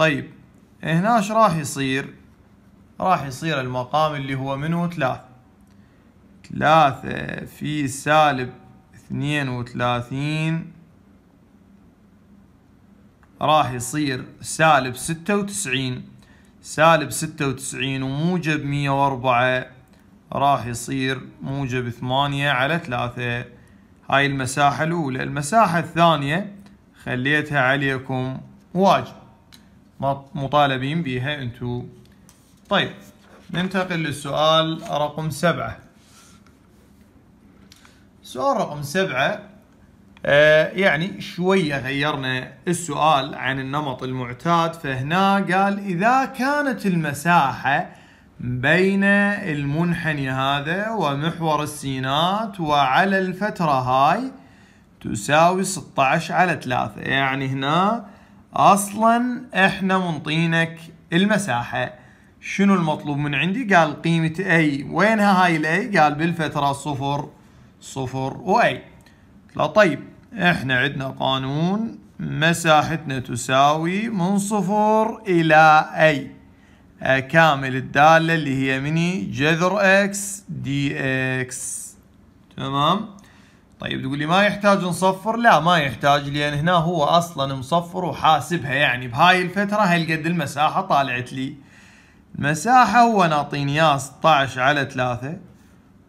Speaker 1: طيب هنا ايش راح يصير راح يصير المقام اللي هو منه ثلاث ثلاثة في سالب اثنين وثلاثين راح يصير سالب ستة وتسعين سالب ستة وتسعين وموجب مية واربعة راح يصير موجب ثمانية على ثلاثة هاي المساحة الأولى المساحة الثانية خليتها عليكم واجب مطالبين بها انتو طيب ننتقل للسؤال رقم سبعة سؤال رقم سبعة آه يعني شوية غيرنا السؤال عن النمط المعتاد فهنا قال إذا كانت المساحة بين المنحني هذا ومحور السينات وعلى الفترة هاي تساوي 16 على 3 يعني هنا اصلا احنا منطينك المساحه شنو المطلوب من عندي قال قيمه اي وينها هاي الاي قال بالفتره صفر صفر و واي لا طيب احنا عندنا قانون مساحتنا تساوي من صفر الى اي اكامل آه، الداله اللي هي مني جذر اكس دي اكس تمام طيب تقول لي ما يحتاج نصفر لا ما يحتاج لان هنا هو اصلا مصفر وحاسبها يعني بهاي الفتره هالقد المساحه طالعت لي المساحه هو ناطيني اياها 16 على 3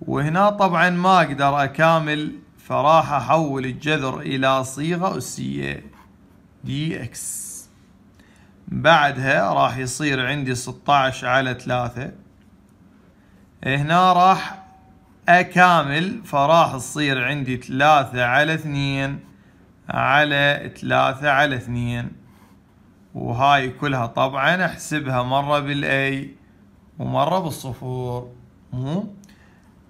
Speaker 1: وهنا طبعا ما اقدر اكامل فراح احول الجذر الى صيغه اسيه دي اكس بعدها راح يصير عندي 16 على 3 هنا راح اكامل فراح تصير عندي ثلاثة على اثنين على ثلاثة على اثنين وهاي كلها طبعا احسبها مرة بالاي ومرة بالصفور مو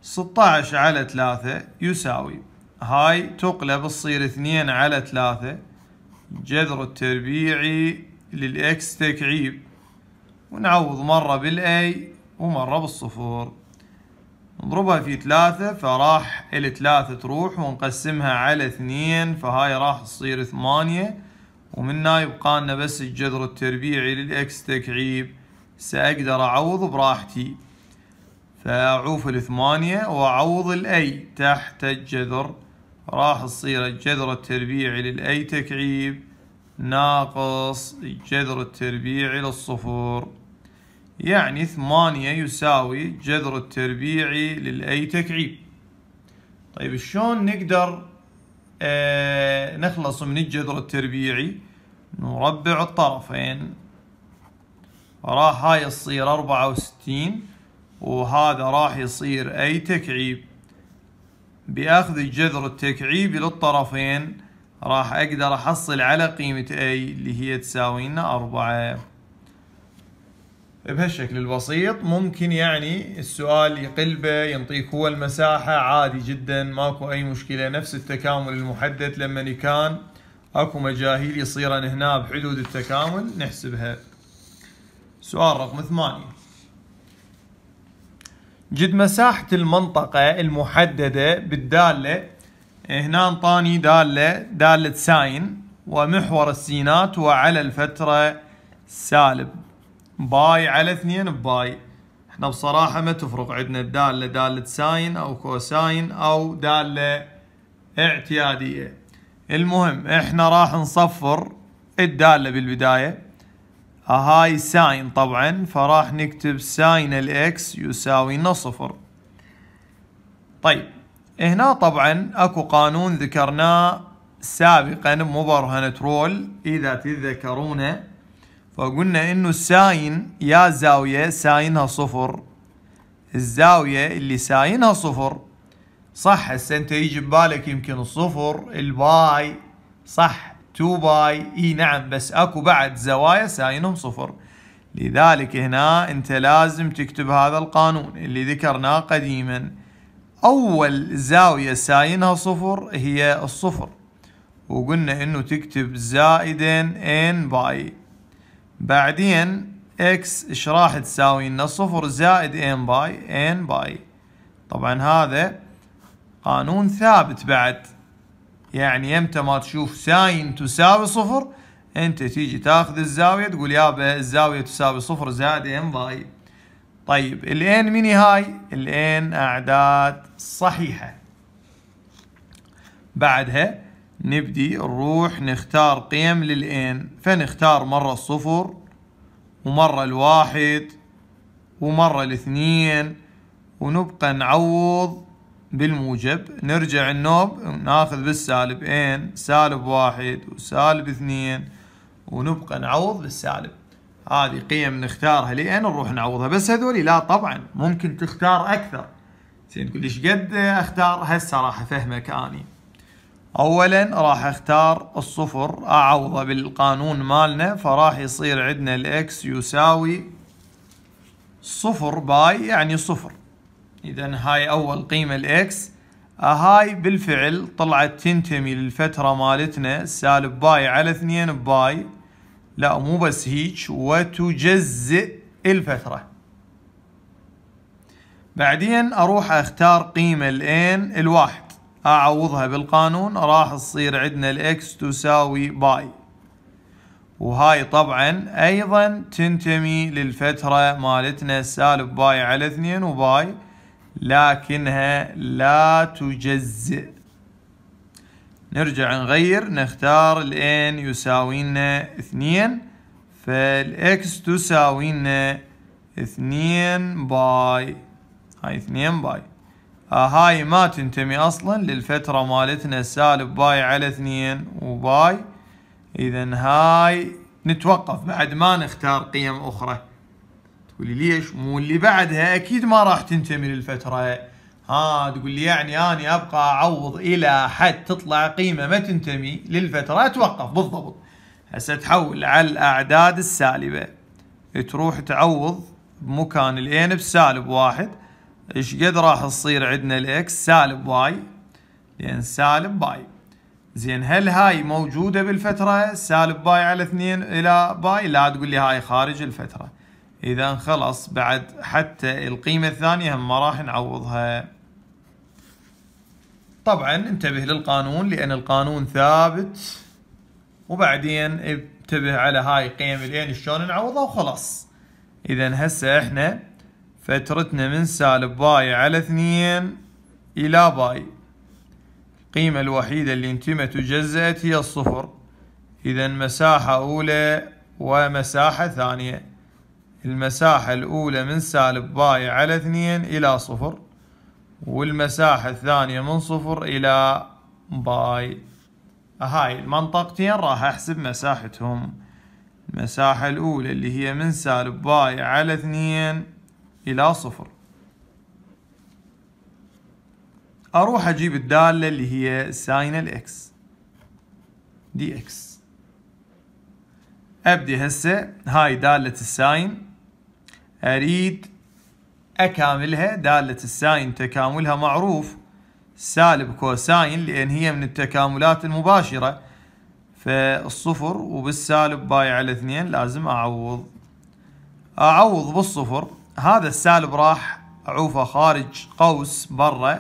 Speaker 1: 16 على ثلاثة يساوي هاي تقلب تصير اثنين على ثلاثة جذر التربيعي للإكس تكعيب ونعوض مرة بالأي ومرة بالصفور نضربها في ثلاثة فراح الثلاثة تروح ونقسمها على اثنين فهاي راح تصير ثمانية ومن هنا يبقى لنا بس الجذر التربيعي للإكس تكعيب سأقدر أعوض براحتي فأعوف الثمانية وأعوض الأي تحت الجذر راح تصير الجذر التربيعي للأي تكعيب ناقص الجذر التربيعي للصفر يعني ثمانية يساوي جذر التربيعي للأي تكعيب طيب شلون نقدر آه، نخلص من الجذر التربيعي نربع الطرفين راح هاي تصير أربعة وستين وهذا راح يصير أي تكعيب بأخذ الجذر التكعيبي للطرفين راح أقدر أحصل على قيمة أي اللي هي تساوينا أربعة بهالشكل البسيط ممكن يعني السؤال يقلبه ينطيك هو المساحة عادي جدا ماكو أي مشكلة نفس التكامل المحدد لما كان اكو مجاهيل يصيرن هنا بحدود التكامل نحسبها سؤال رقم ثمانية جد مساحة المنطقة المحددة بالدالة هنا انطاني دالة دالة ساين ومحور السينات وعلى الفترة سالب باي على اثنين باي احنا بصراحة ما تفرق عندنا الدالة دالة ساين او كوساين او دالة اعتيادية المهم احنا راح نصفر الدالة بالبداية آه، هاي ساين طبعا فراح نكتب ساين الاكس يساوي نصفر صفر طيب هنا طبعا اكو قانون ذكرناه سابقا بمبرهنة رول اذا تذكرونه فقلنا انه الساين يا زاوية ساينها صفر الزاوية اللي ساينها صفر صح هسه انت يجي ببالك يمكن الصفر الباي صح 2 باي اي نعم بس اكو بعد زوايا ساينهم صفر لذلك هنا انت لازم تكتب هذا القانون اللي ذكرناه قديما اول زاوية ساينها صفر هي الصفر وقلنا انه تكتب زائدا ان باي بعدين اكس ايش راح تساوي لنا صفر زائد ان باي ان باي طبعا هذا قانون ثابت بعد يعني امتى ما تشوف ساين تساوي صفر انت تيجي تاخذ الزاويه تقول يابا الزاويه تساوي صفر زائد ان باي طيب الان مني هاي الان اعداد صحيحه بعدها نبدي نروح نختار قيم للان فنختار مرة الصفر ومرة الواحد ومرة الاثنين ونبقى نعوض بالموجب نرجع النوب ناخذ بالسالب ان سالب واحد وسالب اثنين ونبقى نعوض بالسالب هذه قيم نختارها لان نروح نعوضها بس هذولي لا طبعا ممكن تختار اكثر زين تقول ليش قد اختار هسه راح افهمك اني اولا راح اختار الصفر اعوضه بالقانون مالنا فراح يصير عندنا الاكس يساوي صفر باي يعني صفر اذا هاي اول قيمة الاكس هاي بالفعل طلعت تنتمي للفترة مالتنا سالب باي على اثنين باي لا مو بس هيك وتجزئ الفترة بعدين اروح اختار قيمة الان الواحد اعوضها بالقانون راح تصير عندنا الاكس تساوي باي وهاي طبعا ايضا تنتمي للفترة مالتنا سالب باي على اثنين وباي لكنها لا تجزئ نرجع نغير نختار الان يساوينا اثنين فالاكس تساوينا اثنين باي هاي اثنين باي آه، هاي ما تنتمي اصلا للفترة مالتنا السالب باي على اثنين وباي اذا هاي نتوقف بعد ما نختار قيم اخرى تقولي ليش مو اللي بعدها اكيد ما راح تنتمي للفترة ها تقول لي يعني اني ابقى اعوض الى حد تطلع قيمة ما تنتمي للفترة اتوقف بالضبط هسه تحول على الاعداد السالبة تروح تعوض بمكان الان بسالب واحد ايش قد راح تصير عندنا الاكس سالب واي لان سالب باي زين هل هاي موجودة بالفترة سالب باي على اثنين الى باي لا تقول لي هاي خارج الفترة اذا خلص بعد حتى القيمة الثانية هم ما راح نعوضها طبعا انتبه للقانون لان القانون ثابت وبعدين انتبه على هاي قيم الين شلون نعوضها وخلاص اذا هسه احنا فترتنا من سالب باي على اثنين إلى باي القيمة الوحيدة اللي انتمت تجزأت هي الصفر إذا مساحة أولى ومساحة ثانية المساحة الأولى من سالب باي على اثنين إلى صفر والمساحة الثانية من صفر إلى باي هاي المنطقتين راح أحسب مساحتهم المساحة الأولى اللي هي من سالب باي على اثنين إلى صفر أروح أجيب الدالة اللي هي ساين الإكس دي إكس أبدي هسه هاي دالة الساين أريد أكاملها دالة الساين تكاملها معروف سالب كوساين لأن هي من التكاملات المباشرة فالصفر وبالسالب باي على اثنين لازم أعوض أعوض بالصفر هذا السالب راح اعوفه خارج قوس برا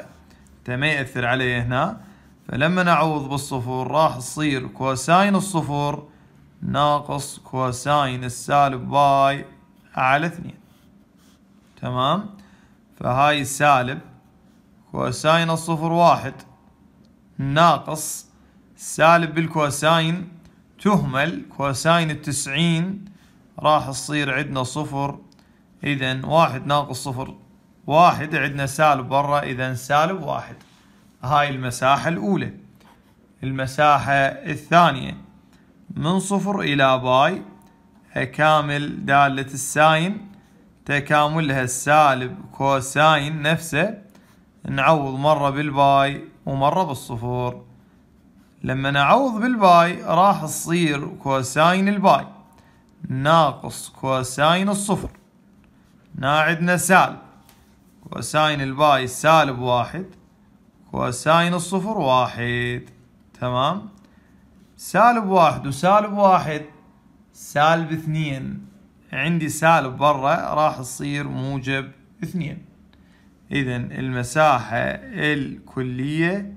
Speaker 1: ما يأثر عليه هنا فلما نعوض بالصفر راح تصير كوساين الصفر ناقص كوساين السالب باي على اثنين تمام فهاي سالب كوساين الصفر واحد ناقص سالب بالكوساين تهمل كوساين التسعين راح تصير عندنا صفر إذا واحد ناقص صفر واحد عندنا سالب برا إذا سالب واحد هاي المساحة الأولى المساحة الثانية من صفر إلى باي كامل دالة الساين تكاملها السالب كوساين نفسه نعوض مرة بالباي ومرة بالصفر لما نعوض بالباي راح تصير كوساين الباي ناقص كوساين الصفر عندنا سالب كوساين الباي سالب واحد كوساين الصفر واحد تمام سالب واحد وسالب واحد سالب اثنين عندي سالب برا راح تصير موجب اثنين اذا المساحة الكلية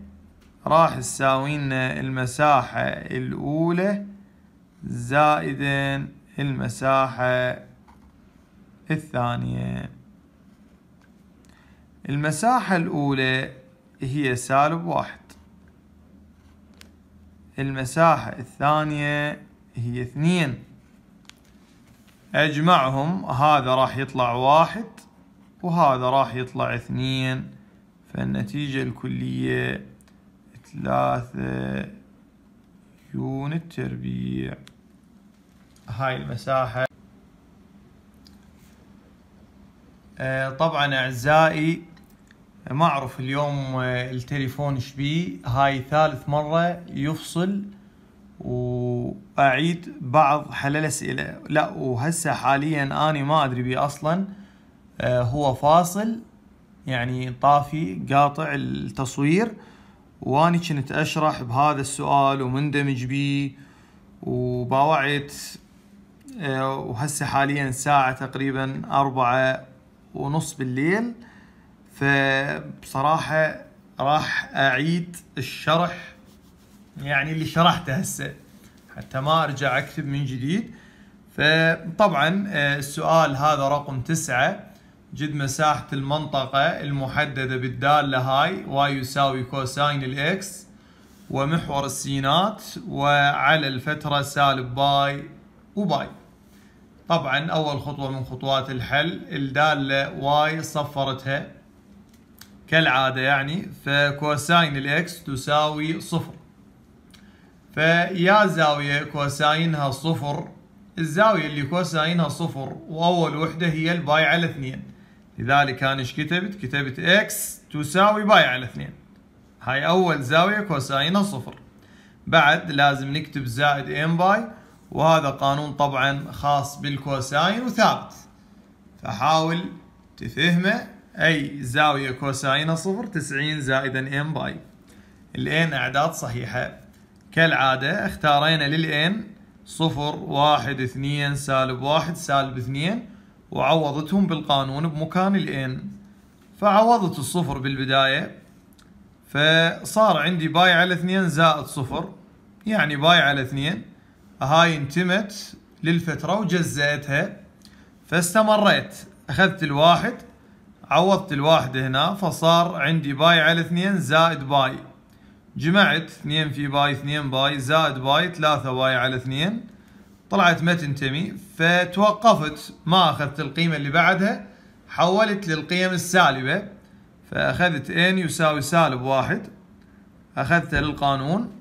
Speaker 1: راح تساوي لنا المساحة الاولى زائدا المساحة الثانية المساحة الأولى هي سالب واحد المساحة الثانية هي اثنين اجمعهم هذا راح يطلع واحد وهذا راح يطلع اثنين فالنتيجة الكلية ثلاثة يونت تربيع هاي المساحة آه، طبعا اعزائي ما اعرف اليوم آه، التليفون ايش بيه هاي ثالث مرة يفصل واعيد بعض حل الاسئلة لا وهسه حاليا اني ما ادري بيه اصلا آه، هو فاصل يعني طافي قاطع التصوير واني كنت اشرح بهذا السؤال ومندمج بيه وباوعت وهسه حاليا الساعة تقريبا أربعة ونص بالليل فبصراحة راح أعيد الشرح يعني اللي شرحته هسه حتى ما أرجع أكتب من جديد فطبعا آه، السؤال هذا رقم تسعة جد مساحة المنطقة المحددة بالدالة هاي y يساوي كوساين الإكس ومحور السينات وعلى الفترة سالب باي وباي طبعا أول خطوة من خطوات الحل الدالة واي صفرتها كالعادة يعني فكوساين الإكس تساوي صفر فيا زاوية كوساينها صفر الزاوية اللي كوساينها صفر وأول وحدة هي الباي على اثنين لذلك أنا ايش كتبت؟ كتبت إكس تساوي باي على اثنين هاي أول زاوية كوساينها صفر بعد لازم نكتب زائد إم باي وهذا قانون طبعا خاص بالكوساين وثابت فحاول تفهمه أي زاوية كوساينها صفر تسعين زائدا إن باي الإن أعداد صحيحة كالعادة اختارينا للإن صفر واحد اثنين سالب واحد سالب اثنين وعوضتهم بالقانون بمكان الإن فعوضت الصفر بالبداية فصار عندي باي على اثنين زائد صفر يعني باي على اثنين هاي انتمت للفترة وجزأتها فاستمريت أخذت الواحد عوضت الواحد هنا فصار عندي باي على اثنين زائد باي جمعت اثنين في باي اثنين باي زائد باي ثلاثة باي على اثنين طلعت ما تنتمي فتوقفت ما أخذت القيمة اللي بعدها حولت للقيم السالبة فأخذت ان يساوي سالب واحد أخذته للقانون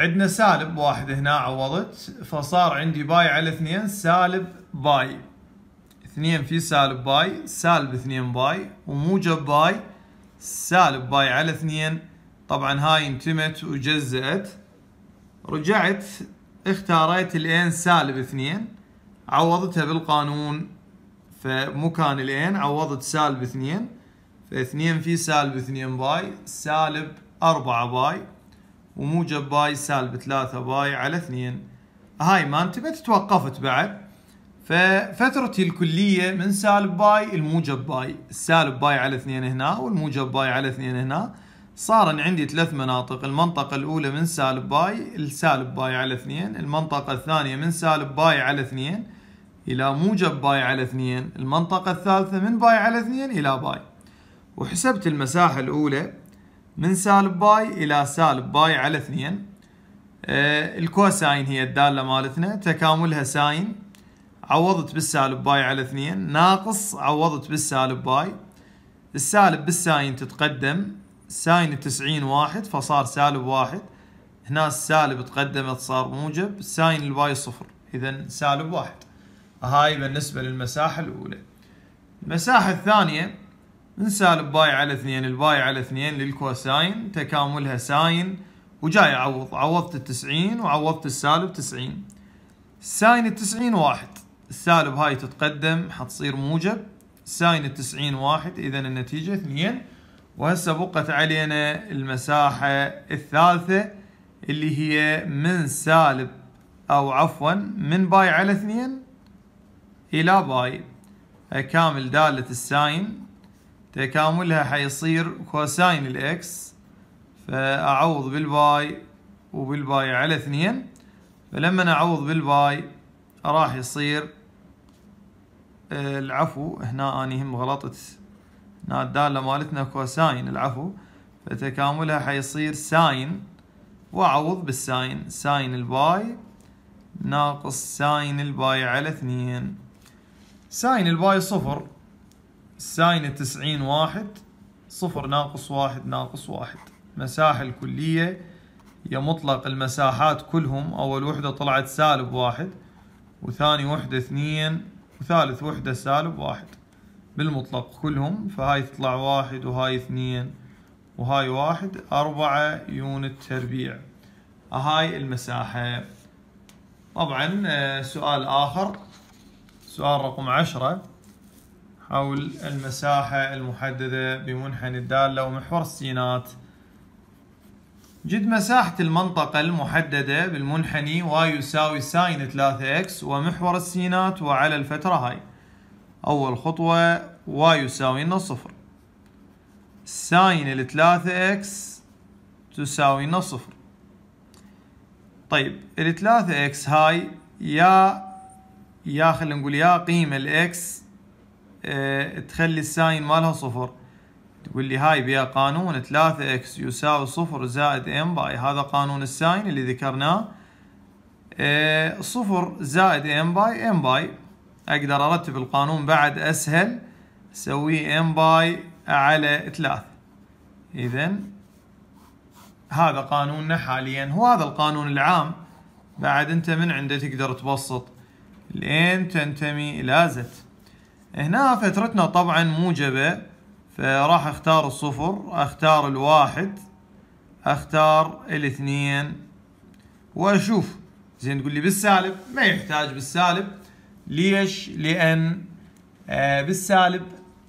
Speaker 1: عندنا سالب واحد هنا عوضت فصار عندي باي على اثنين سالب باي اثنين في سالب باي سالب اثنين باي وموجب باي سالب باي على اثنين طبعا هاي انتمت وجزأت رجعت اختاريت الان سالب اثنين عوضتها بالقانون فمكان الان عوضت سالب اثنين فاثنين في سالب اثنين باي سالب اربعة باي وموجب باي سالب 3 باي على 2 هاي ما انتبهت توقفت بعد ففترتي الكلية من سالب باي الموجب باي السالب باي على 2 هنا والموجب باي على 2 هنا صار عندي ثلاث مناطق المنطقة الأولى من سالب باي السالب باي على 2 المنطقة الثانية من سالب باي على 2 إلى موجب باي على 2 المنطقة الثالثة من باي على 2 إلى باي وحسبت المساحة الأولى من سالب باي إلى سالب باي على اثنين آه، الكوساين هي الدالة مالتنا تكاملها ساين عوضت بالسالب باي على اثنين ناقص عوضت بالسالب باي السالب بالساين تتقدم ساين التسعين واحد فصار سالب واحد هنا السالب تقدمت صار موجب ساين الباي صفر إذا سالب واحد هاي بالنسبة للمساحة الأولى المساحة الثانية نسالب باي على اثنين الباي على اثنين للكوساين تكاملها ساين وجاي اعوض عوضت التسعين وعوضت السالب تسعين ساين التسعين واحد السالب هاي تتقدم حتصير موجب ساين التسعين واحد اذا النتيجة اثنين وهسه بقت علينا المساحة الثالثة اللي هي من سالب او عفوا من باي على اثنين الى باي كامل دالة الساين تكاملها حيصير كوساين الاكس فاعوض بالباي وبالباي على اثنين فلما اعوض بالباي راح يصير آه، العفو هنا اني هم غلطت هنا الدالة مالتنا كوساين العفو فتكاملها حيصير ساين واعوض بالساين ساين الباي ناقص ساين الباي على اثنين ساين الباي صفر ساين تسعين واحد صفر ناقص واحد ناقص واحد مساحة الكلية هي مطلق المساحات كلهم أول وحدة طلعت سالب واحد وثاني وحدة اثنين وثالث وحدة سالب واحد بالمطلق كلهم فهاي تطلع واحد وهاي اثنين وهاي واحد أربعة يونت تربيع هاي المساحة طبعا آه، سؤال آخر سؤال رقم عشرة أو المساحة المحددة بمنحني الدالة ومحور السينات جد مساحة المنطقة المحددة بالمنحني واي يساوي ساين 3x ومحور السينات وعلى الفترة هاي أول خطوة واي يساوي لنا صفر ساين الثلاثة اكس تساوي لنا صفر طيب الثلاثة اكس هاي يا يا خلينا نقول يا قيمة الاكس آه، تخلي الساين مالها صفر تقول لي هاي بها قانون 3 اكس يساوي صفر زائد ام باي هذا قانون الساين اللي ذكرناه آه، صفر زائد ام باي ام باي اقدر ارتب القانون بعد اسهل اسويه ام باي على 3 اذا هذا قانوننا حاليا هو هذا القانون العام بعد انت من عنده تقدر تبسط لين تنتمي الى زد هنا فترتنا طبعا موجبة فراح اختار الصفر اختار الواحد اختار الاثنين واشوف زين تقول لي بالسالب ما يحتاج بالسالب ليش لان آه، بالسالب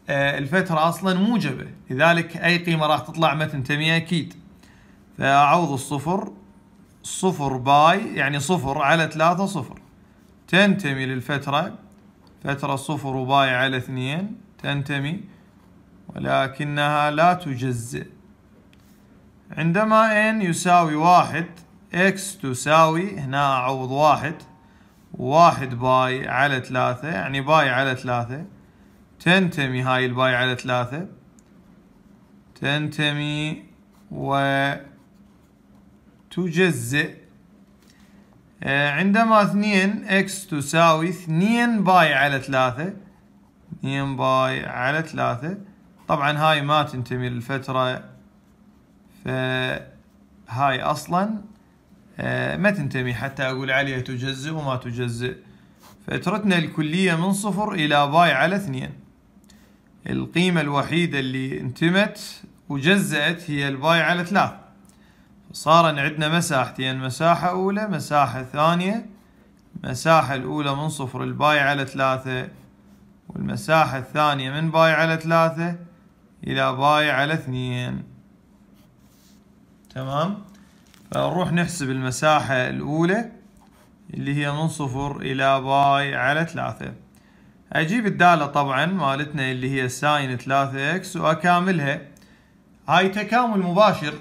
Speaker 1: آه، الفترة اصلا موجبة لذلك اي قيمة راح تطلع ما تنتمي اكيد فاعوض الصفر صفر باي يعني صفر على ثلاثة صفر تنتمي للفترة فترة صفر وبايع على اثنين تنتمي ولكنها لا تجزئ عندما n يساوي واحد x تساوي هنا أعوض واحد واحد باي على ثلاثة يعني باي على ثلاثة تنتمي هاي الباي على ثلاثة تنتمي وتجزئ آه، عندما 2 اكس تساوي 2 باي على 3 2 باي على 3 طبعا هاي ما تنتمي للفترة فهاي اصلا آه، ما تنتمي حتى اقول عليها تجزئ وما تجزئ فترتنا الكلية من صفر الى باي على 2 القيمة الوحيدة اللي انتمت وجزأت هي الباي على 3 صار عندنا مساحتين مساحة أولى مساحة ثانية المساحة الأولى من صفر الباي على ثلاثة والمساحة الثانية من باي على ثلاثة إلى باي على اثنين تمام فنروح نحسب المساحة الأولى اللي هي من صفر إلى باي على ثلاثة أجيب الدالة طبعا مالتنا اللي هي ساين ثلاثة إكس وأكاملها هاي تكامل مباشر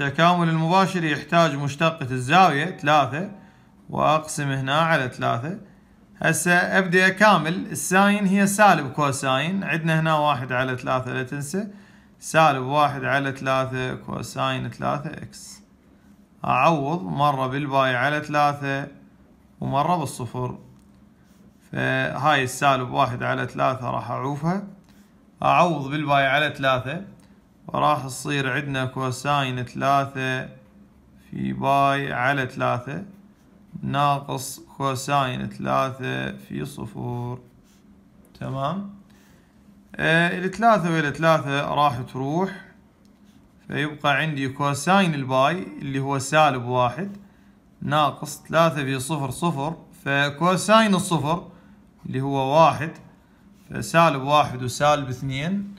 Speaker 1: التكامل المباشر يحتاج مشتقة الزاوية ثلاثة وأقسم هنا على ثلاثة هسه أبدي أكامل الساين هي سالب كوساين عندنا هنا واحد على ثلاثة لا تنسى سالب واحد على ثلاثة كوساين ثلاثة إكس أعوض مرة بالباي على ثلاثة ومرة بالصفر فهاي السالب واحد على ثلاثة راح أعوفها أعوض بالباي على ثلاثة وراح تصير عندنا كوساين ثلاثة في باي على ثلاثة ناقص كوساين ثلاثة في صفر تمام آه الثلاثة وإلى ثلاثة راح تروح فيبقى عندي كوساين الباي اللي هو سالب واحد ناقص ثلاثة في صفر صفر فكوساين الصفر اللي هو واحد فسالب واحد وسالب اثنين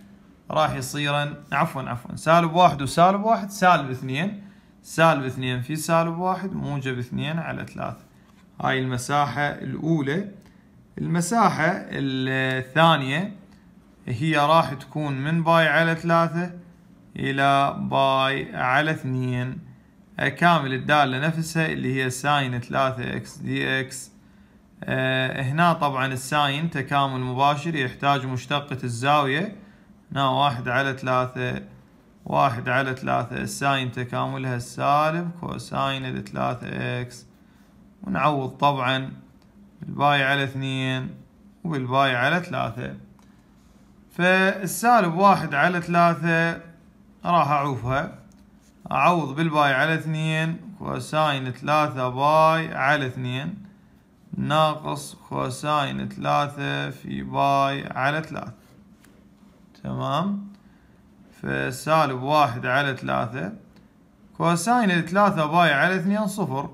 Speaker 1: راح يصيرن عفوا عفوا سالب واحد وسالب واحد سالب اثنين سالب اثنين في سالب واحد موجب اثنين على ثلاثة هاي المساحة الأولى المساحة الثانية هي راح تكون من باي على ثلاثة إلى باي على اثنين كامل الدالة نفسها اللي هي ساين ثلاثة اكس دي اكس هنا طبعا الساين تكامل مباشر يحتاج مشتقة الزاوية هنا واحد على ثلاثة واحد على ثلاثة الساين تكاملها السالب كوساين الثلاثة اكس ونعوض طبعا بالباي على اثنين وبالباي على ثلاثة فالسالب واحد على ثلاثة راح أعوفها أعوض بالباي على اثنين كوساين ثلاثة باي على اثنين ناقص كوساين ثلاثة في باي على ثلاثة تمام فسالب واحد على ثلاثة كوساين الثلاثة باي على اثنين صفر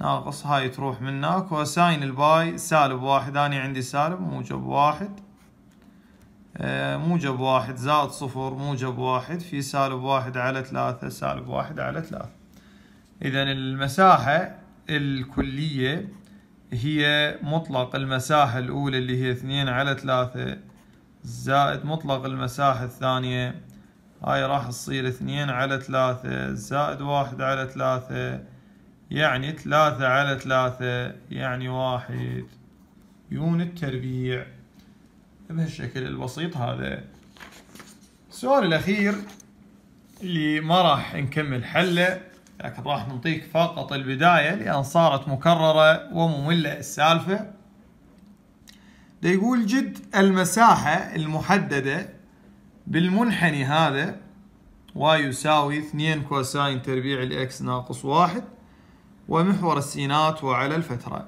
Speaker 1: ناقص هاي تروح منا كوساين الباي سالب واحد أنا عندي سالب موجب واحد آه، موجب واحد زائد صفر موجب واحد في سالب واحد على ثلاثة سالب واحد على ثلاثة إذا المساحة الكلية هي مطلق المساحة الأولى اللي هي اثنين على ثلاثة زائد مطلق المساحة الثانية هاي راح تصير اثنين على ثلاثة زائد واحد على ثلاثة يعني ثلاثة على ثلاثة يعني واحد يونت تربيع بهالشكل البسيط هذا السؤال الأخير اللي ما راح نكمل حله لكن راح نعطيك فقط البداية لأن صارت مكررة ومملة السالفة ده يقول جد المساحة المحددة بالمنحني هذا واي يساوي 2 كوساين تربيع الاكس ناقص 1 ومحور السينات وعلى الفترة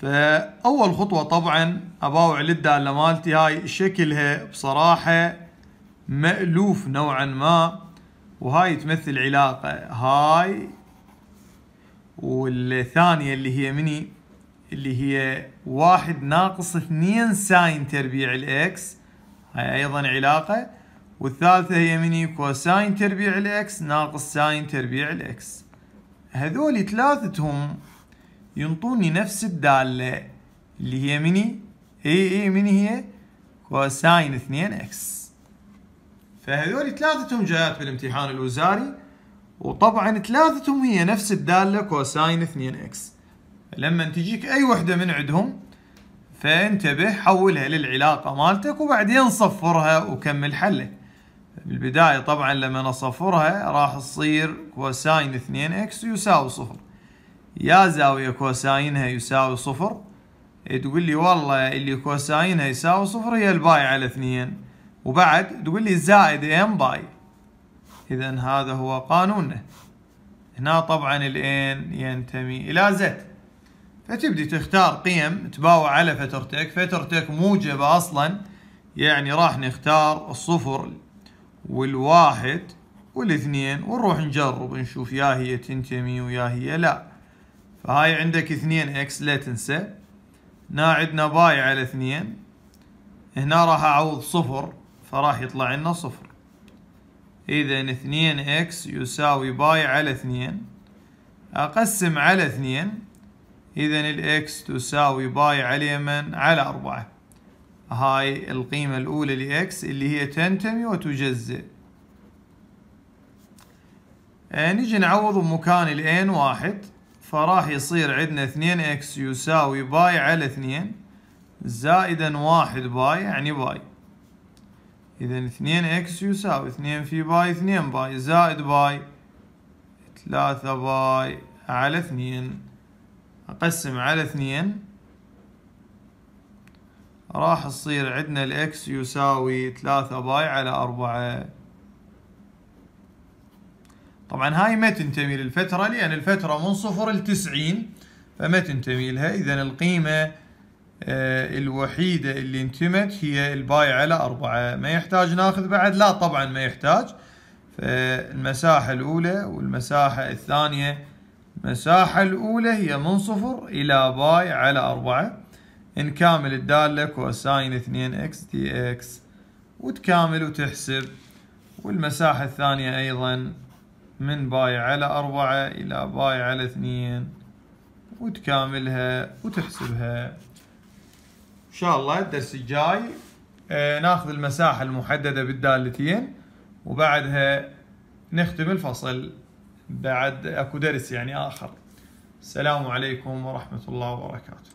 Speaker 1: فأول خطوة طبعا أباوع للدالة مالتي هاي شكلها بصراحة مألوف نوعا ما وهاي تمثل علاقة هاي والثانية اللي هي مني اللي هي واحد ناقص اثنين ساين تربيع الاكس هاي ايضا علاقة والثالثة هي مني كوساين تربيع الاكس ناقص ساين تربيع الاكس هذول ثلاثتهم ينطوني نفس الدالة اللي هي مني اي اي مني هي كوساين اثنين اكس فهذول ثلاثتهم جايات بالامتحان الوزاري وطبعا ثلاثتهم هي نفس الدالة كوساين اثنين اكس لما تجيك اي وحده من عندهم فانتبه حولها للعلاقه مالتك وبعدين صفرها وكمل حله بالبدايه طبعا لما اصفرها راح تصير كوساين 2 اكس يساوي صفر يا زاويه كوساينها يساوي صفر تقول لي والله اللي كوساينها يساوي صفر هي الباي على اثنين وبعد تقول لي زائد ام باي اذا هذا هو قانوننا هنا طبعا الان ينتمي الى زد فتبدي تختار قيم تباوع على فترتك فترتك موجبة أصلا يعني راح نختار الصفر والواحد والاثنين ونروح نجرب نشوف يا هي تنتمي ويا هي لا فهاي عندك اثنين اكس لا تنسى هنا عندنا باي على اثنين هنا راح اعوض صفر فراح يطلع لنا صفر اذا اثنين اكس يساوي باي على اثنين اقسم على اثنين إذا الإكس تساوي باي على يمن على أربعة هاي القيمة الأولى لإكس اللي هي تنتمي وتجزئ آه، نجي نعوض بمكان الان واحد فراح يصير عندنا اثنين اكس يساوي باي على اثنين زائدا واحد باي يعني باي اذا اثنين اكس يساوي اثنين في باي اثنين باي زائد باي ثلاثة باي على اثنين أقسم على اثنين راح تصير عندنا الإكس يساوي ثلاثة باي على أربعة طبعا هاي ما تنتمي للفترة لأن الفترة من صفر لتسعين فما تنتمي لها إذا القيمة آه، الوحيدة اللي انتمت هي الباي على أربعة ما يحتاج ناخذ بعد لا طبعا ما يحتاج فالمساحة الأولى والمساحة الثانية المساحة الأولى هي من صفر إلى باي على أربعة كامل الدالة كوساين اثنين اكس دي اكس وتكامل وتحسب والمساحة الثانية أيضا من باي على أربعة إلى باي على اثنين وتكاملها وتحسبها إن شاء الله الدرس الجاي آه، ناخذ المساحة المحددة بالدالتين وبعدها نختم الفصل بعد اكو درس يعني اخر السلام عليكم ورحمه الله وبركاته